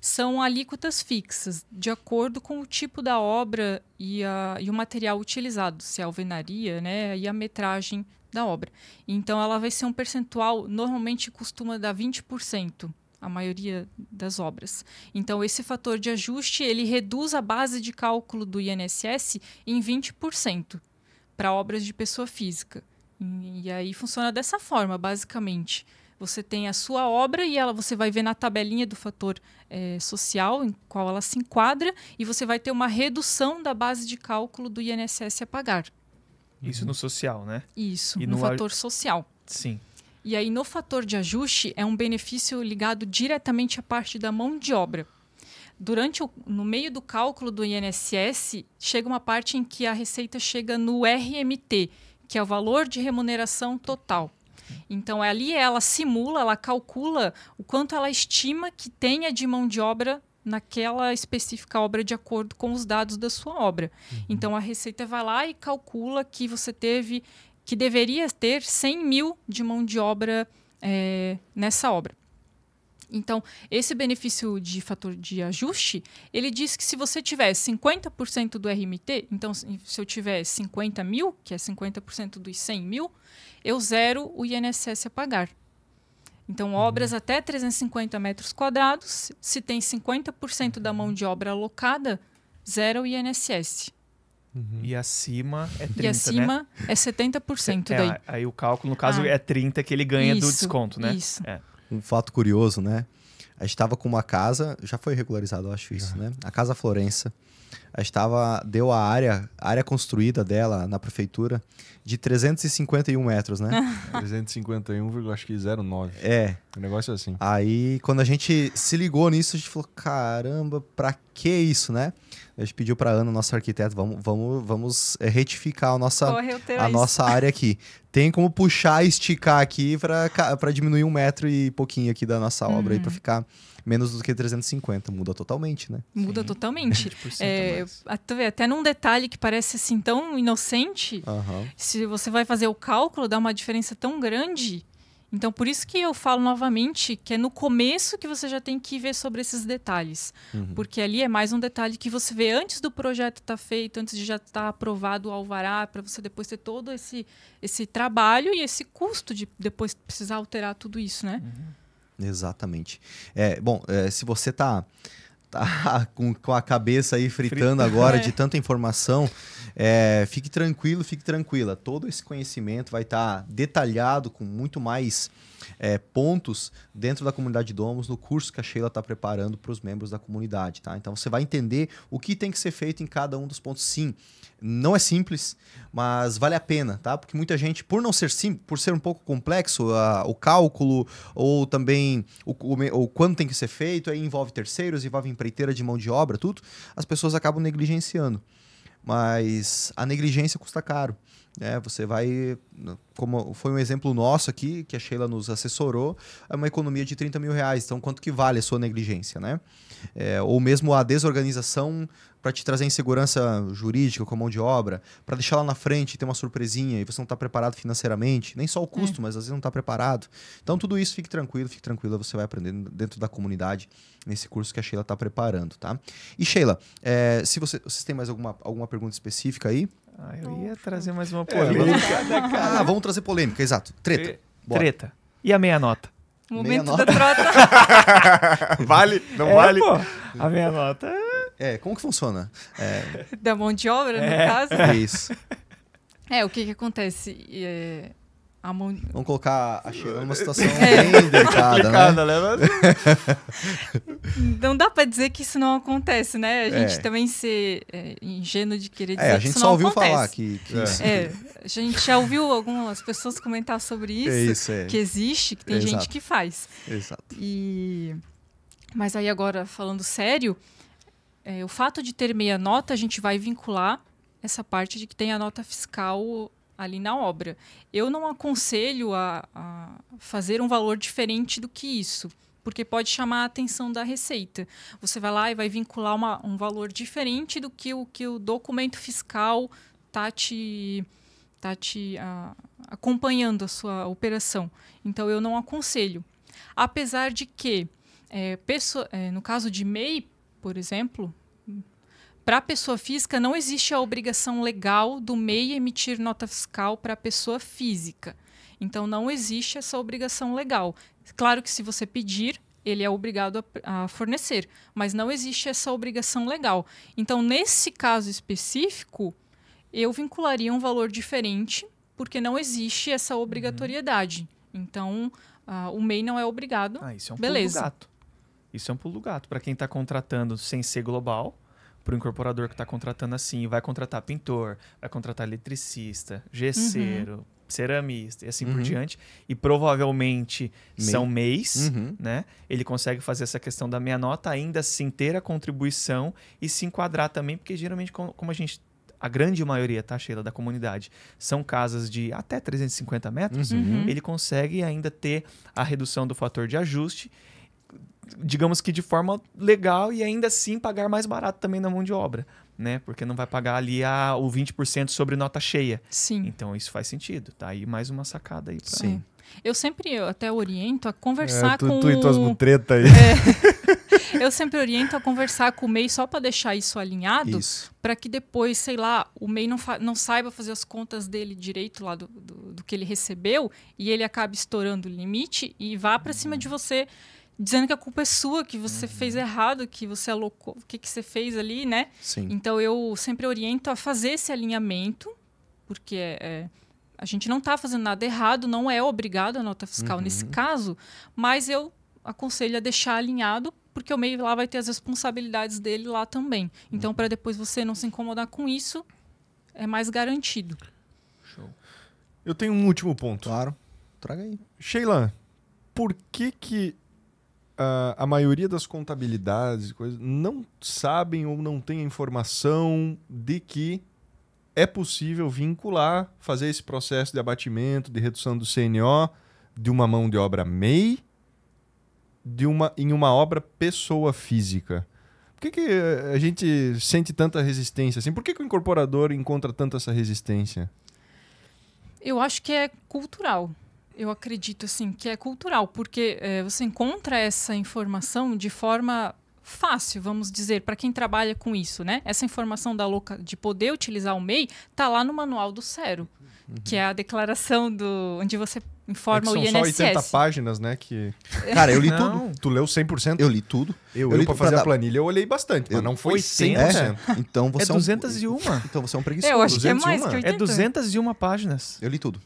são alíquotas fixas, de acordo com o tipo da obra e, a, e o material utilizado, se é alvenaria né, e a metragem da obra. Então, ela vai ser um percentual, normalmente costuma dar 20%, a maioria das obras. Então, esse fator de ajuste, ele reduz a base de cálculo do INSS em 20% para obras de pessoa física. E, e aí funciona dessa forma, basicamente. Você tem a sua obra e ela você vai ver na tabelinha do fator é, social em qual ela se enquadra e você vai ter uma redução da base de cálculo do INSS a pagar. Isso no social, né? Isso, e no, no fator social. Sim. E aí no fator de ajuste é um benefício ligado diretamente à parte da mão de obra durante o, no meio do cálculo do INSS, chega uma parte em que a receita chega no RMT, que é o valor de remuneração total. Então, é ali ela simula, ela calcula o quanto ela estima que tenha de mão de obra naquela específica obra de acordo com os dados da sua obra. Uhum. Então, a Receita vai lá e calcula que você teve, que deveria ter 100 mil de mão de obra é, nessa obra. Então, esse benefício de fator de ajuste, ele diz que se você tiver 50% do RMT, então se eu tiver 50 mil, que é 50% dos 100 mil, eu zero o INSS a pagar. Então, uhum. obras até 350 metros quadrados, se tem 50% da mão uhum. de obra alocada, zero o INSS. Uhum. E acima é 30%. E né? acima né? é 70% é, daí. Aí o cálculo, no caso, ah, é 30% que ele ganha isso, do desconto, né? Isso. É um fato curioso, né? A gente estava com uma casa, já foi regularizado, eu acho isso, né? A Casa Florença. A gente tava, deu a área, a área construída dela na prefeitura de 351 metros, né? 351,09. [laughs] É. Um negócio assim. Aí, quando a gente se ligou nisso, a gente falou: caramba, pra que isso, né? a gente pediu para Ana, nosso arquiteto, vamos, vamos, vamos eh, retificar a nossa, a nossa área aqui. Tem como puxar esticar aqui para diminuir um metro e pouquinho aqui da nossa uhum. obra aí para uhum. ficar menos do que 350. Muda totalmente, né? Muda Sim. totalmente. [laughs] é, até, até num detalhe que parece assim tão inocente, uhum. se você vai fazer o cálculo, dá uma diferença tão grande então, por isso que eu falo novamente que é no começo que você já tem que ver sobre esses detalhes. Uhum. Porque ali é mais um detalhe que você vê antes do projeto estar tá feito, antes de já estar tá aprovado o alvará, para você depois ter todo esse, esse trabalho e esse custo de depois precisar alterar tudo isso, né? Uhum. Exatamente. É, bom, é, se você está tá [laughs] com, com a cabeça aí fritando, fritando. agora é. de tanta informação, é, fique tranquilo, fique tranquila. Todo esse conhecimento vai estar tá detalhado com muito mais é, pontos dentro da comunidade Domus no curso que a Sheila está preparando para os membros da comunidade, tá? Então você vai entender o que tem que ser feito em cada um dos pontos. Sim, não é simples, mas vale a pena, tá? Porque muita gente, por não ser simples, por ser um pouco complexo, a, o cálculo ou também o, o, o quanto tem que ser feito, aí envolve terceiros, envolve empreiteira de mão de obra, tudo, as pessoas acabam negligenciando. Mas a negligência custa caro. É, você vai, como foi um exemplo nosso aqui, que a Sheila nos assessorou, é uma economia de 30 mil reais. Então, quanto que vale a sua negligência, né? É, ou mesmo a desorganização para te trazer insegurança jurídica com mão de obra, para deixar lá na frente ter uma surpresinha e você não tá preparado financeiramente, nem só o é. custo, é. mas às vezes não está preparado. Então tudo isso fique tranquilo, fique tranquila, você vai aprendendo dentro da comunidade nesse curso que a Sheila está preparando, tá? E Sheila, é, se você, vocês têm mais alguma, alguma pergunta específica aí? Ah, eu ia trazer mais uma é, polêmica. [laughs] ah, vamos trazer polêmica, exato. Treta. Bora. Treta. E a meia nota? Momento meia nota. da trota. [laughs] vale? Não é, vale? Pô, a meia nota é é, como que funciona? É... [laughs] Da mão de obra, no é. caso? É isso. É, o que que acontece? É, a mão... Vamos colocar a Sheila numa é situação [laughs] é. bem delicada, né? né? [laughs] não dá para dizer que isso não acontece, né? A gente é. também ser ingênuo de querer dizer que isso não acontece. a gente só ouviu falar que, que isso... a gente já ouviu algumas pessoas comentar sobre isso, isso que existe, que tem gente que faz. Exato. E... Mas aí agora, falando sério... É, o fato de ter meia nota, a gente vai vincular essa parte de que tem a nota fiscal ali na obra. Eu não aconselho a, a fazer um valor diferente do que isso porque pode chamar a atenção da Receita. Você vai lá e vai vincular uma, um valor diferente do que o que o documento fiscal está te, tá te a, acompanhando a sua operação. Então eu não aconselho. Apesar de que, é, pessoa, é, no caso de MEI, por exemplo, para a pessoa física não existe a obrigação legal do MEI emitir nota fiscal para a pessoa física. Então não existe essa obrigação legal. Claro que se você pedir, ele é obrigado a, a, fornecer, mas não existe essa obrigação legal. Então nesse caso específico, eu vincularia um valor diferente, porque não existe essa uhum. obrigatoriedade. Então uh, o MEI não é obrigado. Ah, isso é um Beleza. gato. Isso é um pulo do gato. Para quem está contratando sem ser global, para o incorporador que está contratando assim, vai contratar pintor, vai contratar eletricista, gesseiro, uhum. ceramista e assim uhum. por diante, e provavelmente Mei. são mês, uhum. né? Ele consegue fazer essa questão da meia nota, ainda assim ter a contribuição e se enquadrar também, porque geralmente, como a gente a grande maioria, tá, Sheila, da comunidade, são casas de até 350 metros, uhum. ele consegue ainda ter a redução do fator de ajuste digamos que de forma legal e ainda assim pagar mais barato também na mão de obra, né? Porque não vai pagar ali a, o 20% sobre nota cheia. Sim. Então isso faz sentido, tá? Aí mais uma sacada aí pra... Sim. É. Eu sempre eu até oriento a conversar é, tu, com tu e tuas treta aí. É, [laughs] eu sempre oriento a conversar com o MEI só para deixar isso alinhado, para que depois, sei lá, o MEI não, não saiba fazer as contas dele direito lá do, do, do que ele recebeu e ele acabe estourando o limite e vá para cima de você dizendo que a culpa é sua, que você uhum. fez errado, que você alocou, é o que, que você fez ali, né? Sim. Então eu sempre oriento a fazer esse alinhamento, porque é, é, a gente não está fazendo nada errado, não é obrigado a nota fiscal uhum. nesse caso, mas eu aconselho a deixar alinhado porque o meio lá vai ter as responsabilidades dele lá também. Então, uhum. para depois você não se incomodar com isso, é mais garantido. Show. Eu tenho um último ponto. Claro. Traga aí. Sheila, por que que a, maioria das contabilidades e coisas não sabem ou não têm a informação de que é possível vincular, fazer esse processo de abatimento, de redução do CNO de uma mão de obra MEI de uma, em uma obra pessoa física. Por que, que a gente sente tanta resistência? Assim? Por que, que o incorporador encontra tanta essa resistência? Eu acho que é cultural. Eu acredito assim que é cultural, porque é, você encontra essa informação de forma fácil, vamos dizer, para quem trabalha com isso, né? Essa informação da louca de poder utilizar o MEI tá lá no manual do Cero, uhum. que é a declaração do onde você informa é são o INSS. São só 80 páginas, né, que [laughs] Cara, eu li não. tudo. Tu leu 100%? Eu li tudo. Eu, eu, eu li para fazer a planilha, eu olhei bastante, eu, mas não foi 100%. É, então você é 201. É um, então você é um preguiçoso. É, eu acho 201. que é mais que 80. É 201 páginas. Eu li tudo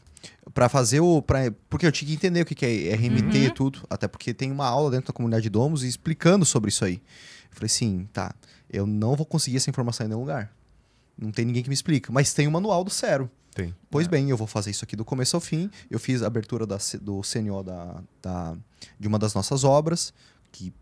para fazer o. Pra, porque eu tinha que entender o que, que é RMT uhum. e tudo, até porque tem uma aula dentro da comunidade de domos explicando sobre isso aí. Eu falei assim, tá, eu não vou conseguir essa informação em nenhum lugar. Não tem ninguém que me explica, mas tem o um manual do Cero. Tem. Pois é. bem, eu vou fazer isso aqui do começo ao fim. Eu fiz a abertura da, do CNO da, da, de uma das nossas obras, que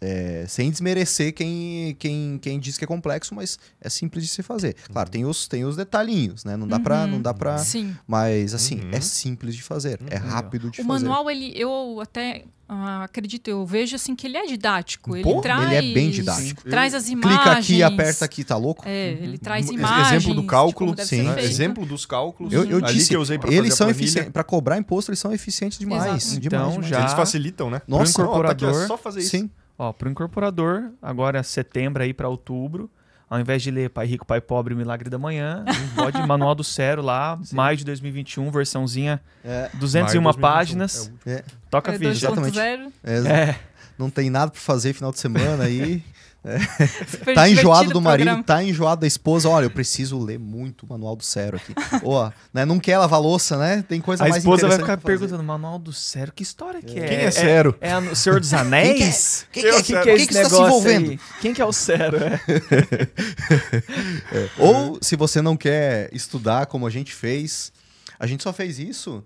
é, sem desmerecer quem, quem, quem diz que é complexo, mas é simples de se fazer. Claro, uhum. tem os, tem os detalhinhos, né? Não dá uhum. pra. Não dá pra Sim. Mas, assim, uhum. é simples de fazer, é uhum. é rápido de o fazer. O manual, ele, eu até ah, acredito, eu vejo assim que ele é didático. Ele traz. Ele é bem didático. Ele traz as imagens. Clica aqui, aperta aqui, tá louco? É, ele uhum. traz imagens. Exemplo do cálculo, sim. Exemplo dos cálculos. Eu, eu disse, que eu usei pra eles são eficientes. Para cobrar imposto, eles são eficientes demais. Exato. Então demais, já. Eles facilitam, né? Nossa, incorporador. Ó, tá aqui, é só fazer isso. Sim. Ó, para o incorporador, agora é setembro aí para outubro, ao invés de ler Pai Rico, Pai Pobre, Milagre da Manhã, [laughs] pode Manual do Cero lá, maio de 2021, versãozinha, é. 201 páginas. É. Toca é, ficha. Exatamente. É. é, não tem nada para fazer final de semana aí. [laughs] É. tá enjoado do marido, programa. tá enjoado da esposa. Olha, eu preciso ler muito o Manual do Cero aqui. Ó, né, não quer lavar louça, né? Tem coisa a mais esposa vai ficar perguntando, Manual do Cero, que história que é? é? Quem é Cero? É, é o Senhor dos Anéis? Quem que é, [laughs] quem que, é que, que, é, que, que, se envolvendo? Aí? Quem que é o Cero? É? [laughs] Ou, se você não quer estudar como a gente fez, a gente só fez isso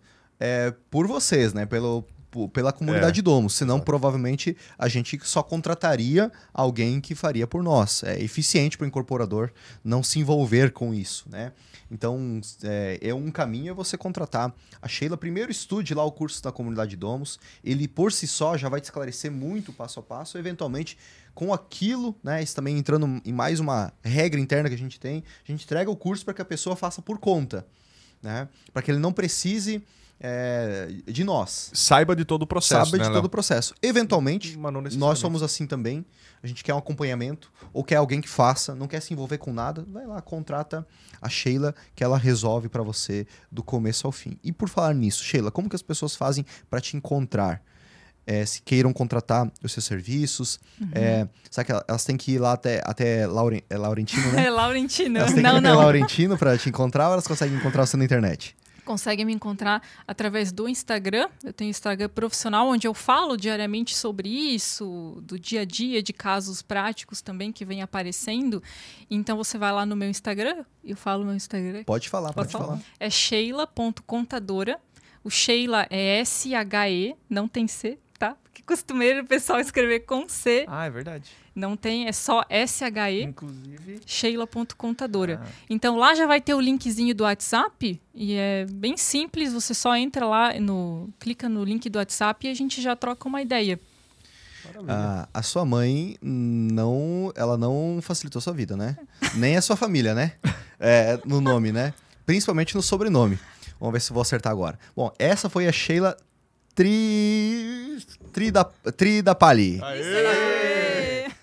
por vocês, né? Pelo, pela comunidade é. senão provavelmente a gente só contrataria alguém que faria por nós. É eficiente para o incorporador não se envolver com isso, né? Então, é, é, um caminho é você contratar a Sheila. Primeiro estude lá o curso da comunidade Domus. Ele, por si só, já vai te esclarecer muito passo a passo. Eventualmente, com aquilo, né? Isso também entrando em mais uma regra interna que a gente tem. A gente entrega o curso para que a pessoa faça por conta, né? Para que ele não precise é, de nós. Saiba de todo o processo. Saiba né, de todo o processo. Eventualmente, nós somos assim também. A gente quer um acompanhamento ou quer alguém que faça, não quer se envolver com nada, vai lá, contrata a Sheila que ela resolve para você do começo ao fim. E por falar nisso, Sheila, como que as pessoas fazem para te encontrar? É, se queiram contratar os seus serviços. Uhum. É, sabe que elas têm que ir lá até, até Lauren, é Laurentino, né? é [laughs] Laurentino. Elas têm que ir não, até Laurentino para te encontrar ou elas conseguem encontrar você na internet? consegue me encontrar através do Instagram. Eu tenho Instagram profissional, onde eu falo diariamente sobre isso, do dia a dia, de casos práticos também que vem aparecendo. Então você vai lá no meu Instagram, eu falo meu Instagram. Pode falar, pode, pode falar. falar. É sheila.contadora. O Sheila é S-H-E, não tem C, tá? Porque costumeiro o pessoal escrever com C. Ah, é verdade. Não tem, é só SHE, Inclusive... sheila.contadora. Ah. Então lá já vai ter o linkzinho do WhatsApp e é bem simples, você só entra lá, no, clica no link do WhatsApp e a gente já troca uma ideia. Ah, a sua mãe não, ela não facilitou a sua vida, né? Nem a sua família, né? É, no nome, né? Principalmente no sobrenome. Vamos ver se vou acertar agora. Bom, essa foi a Sheila Tri... Tri da, tri da Pali. Aê! Aê!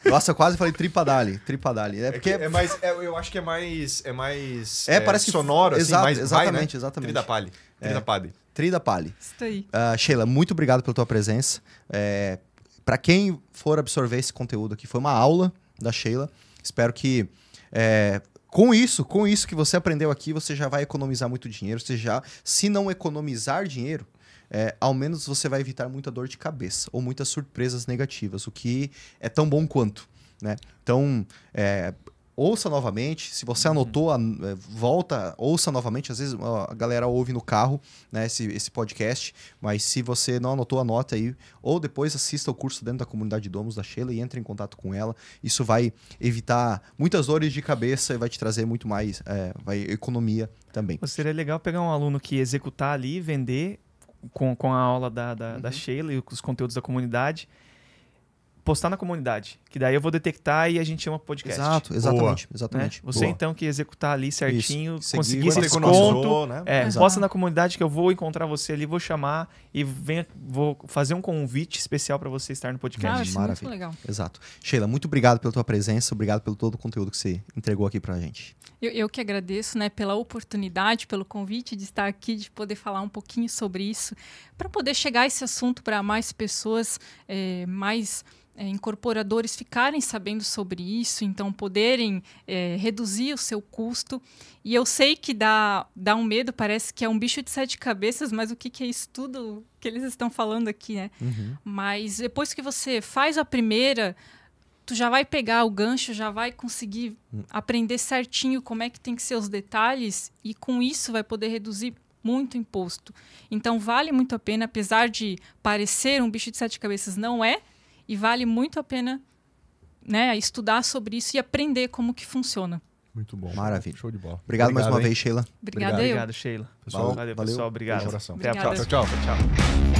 Nossa, eu quase falei tripadali, tripadali. É, é porque é, é mais, é, eu acho que é mais, é mais. É, é parece sonoro, assim, mais exatamente, vai, né? exatamente. Tridapali, tridapali. É, tridapali. Estou uh, Sheila, muito obrigado pela tua presença. É, para quem for absorver esse conteúdo aqui, foi uma aula da Sheila. Espero que é, com isso, com isso que você aprendeu aqui, você já vai economizar muito dinheiro. Você já, se não economizar dinheiro, é, ao menos você vai evitar muita dor de cabeça ou muitas surpresas negativas, o que é tão bom quanto. Né? Então, é, ouça novamente. Se você uhum. anotou, é, volta, ouça novamente. Às vezes a galera ouve no carro né, esse, esse podcast, mas se você não anotou, anota aí. Ou depois assista o curso dentro da comunidade Domus da Sheila e entre em contato com ela. Isso vai evitar muitas dores de cabeça e vai te trazer muito mais é, vai economia também. Seria legal pegar um aluno que executar ali, vender com, com a aula da, da, uhum. da Sheila e os conteúdos da comunidade postar na comunidade. Que daí eu vou detectar e a gente chama podcast. Exato, exatamente. Boa. exatamente. Né? Você Boa. então que executar ali certinho, Isso. conseguir esse desconto. Né? É, posta na comunidade que eu vou encontrar você ali, vou chamar e vou fazer um convite especial para você estar no podcast. Ah, maravilha. Muito legal. Exato. Sheila, muito obrigado pela tua presença, obrigado pelo todo o conteúdo que você entregou aqui para a gente. Eu, eu, que agradeço né, pela oportunidade, pelo convite de estar aqui, de poder falar um pouquinho sobre isso, para poder chegar esse assunto para mais pessoas, é, mais é, incorporadores ficarem sabendo sobre isso, então poderem é, reduzir o seu custo. E eu sei que dá, dá um medo, parece que é um bicho de sete cabeças, mas o que, que é isso tudo que eles estão falando aqui, né? Uhum. Mas depois que você faz a primeira, tu já vai pegar o gancho, já vai conseguir uhum. aprender certinho como é que tem que ser os detalhes, e com isso vai poder reduzir muito imposto. Então vale muito a pena, apesar de parecer um bicho de sete cabeças, não é, e vale muito a pena né, estudar sobre isso e aprender como que funciona. Muito bom. Maravilha. Show de bola. Obrigado, obrigado mais uma hein? vez, Sheila. Obrigado, obrigado, obrigado Sheila. Pessoal, valeu, valeu, pessoal. Obrigado. Um abração. Até a próxima. Tchau, tchau. tchau.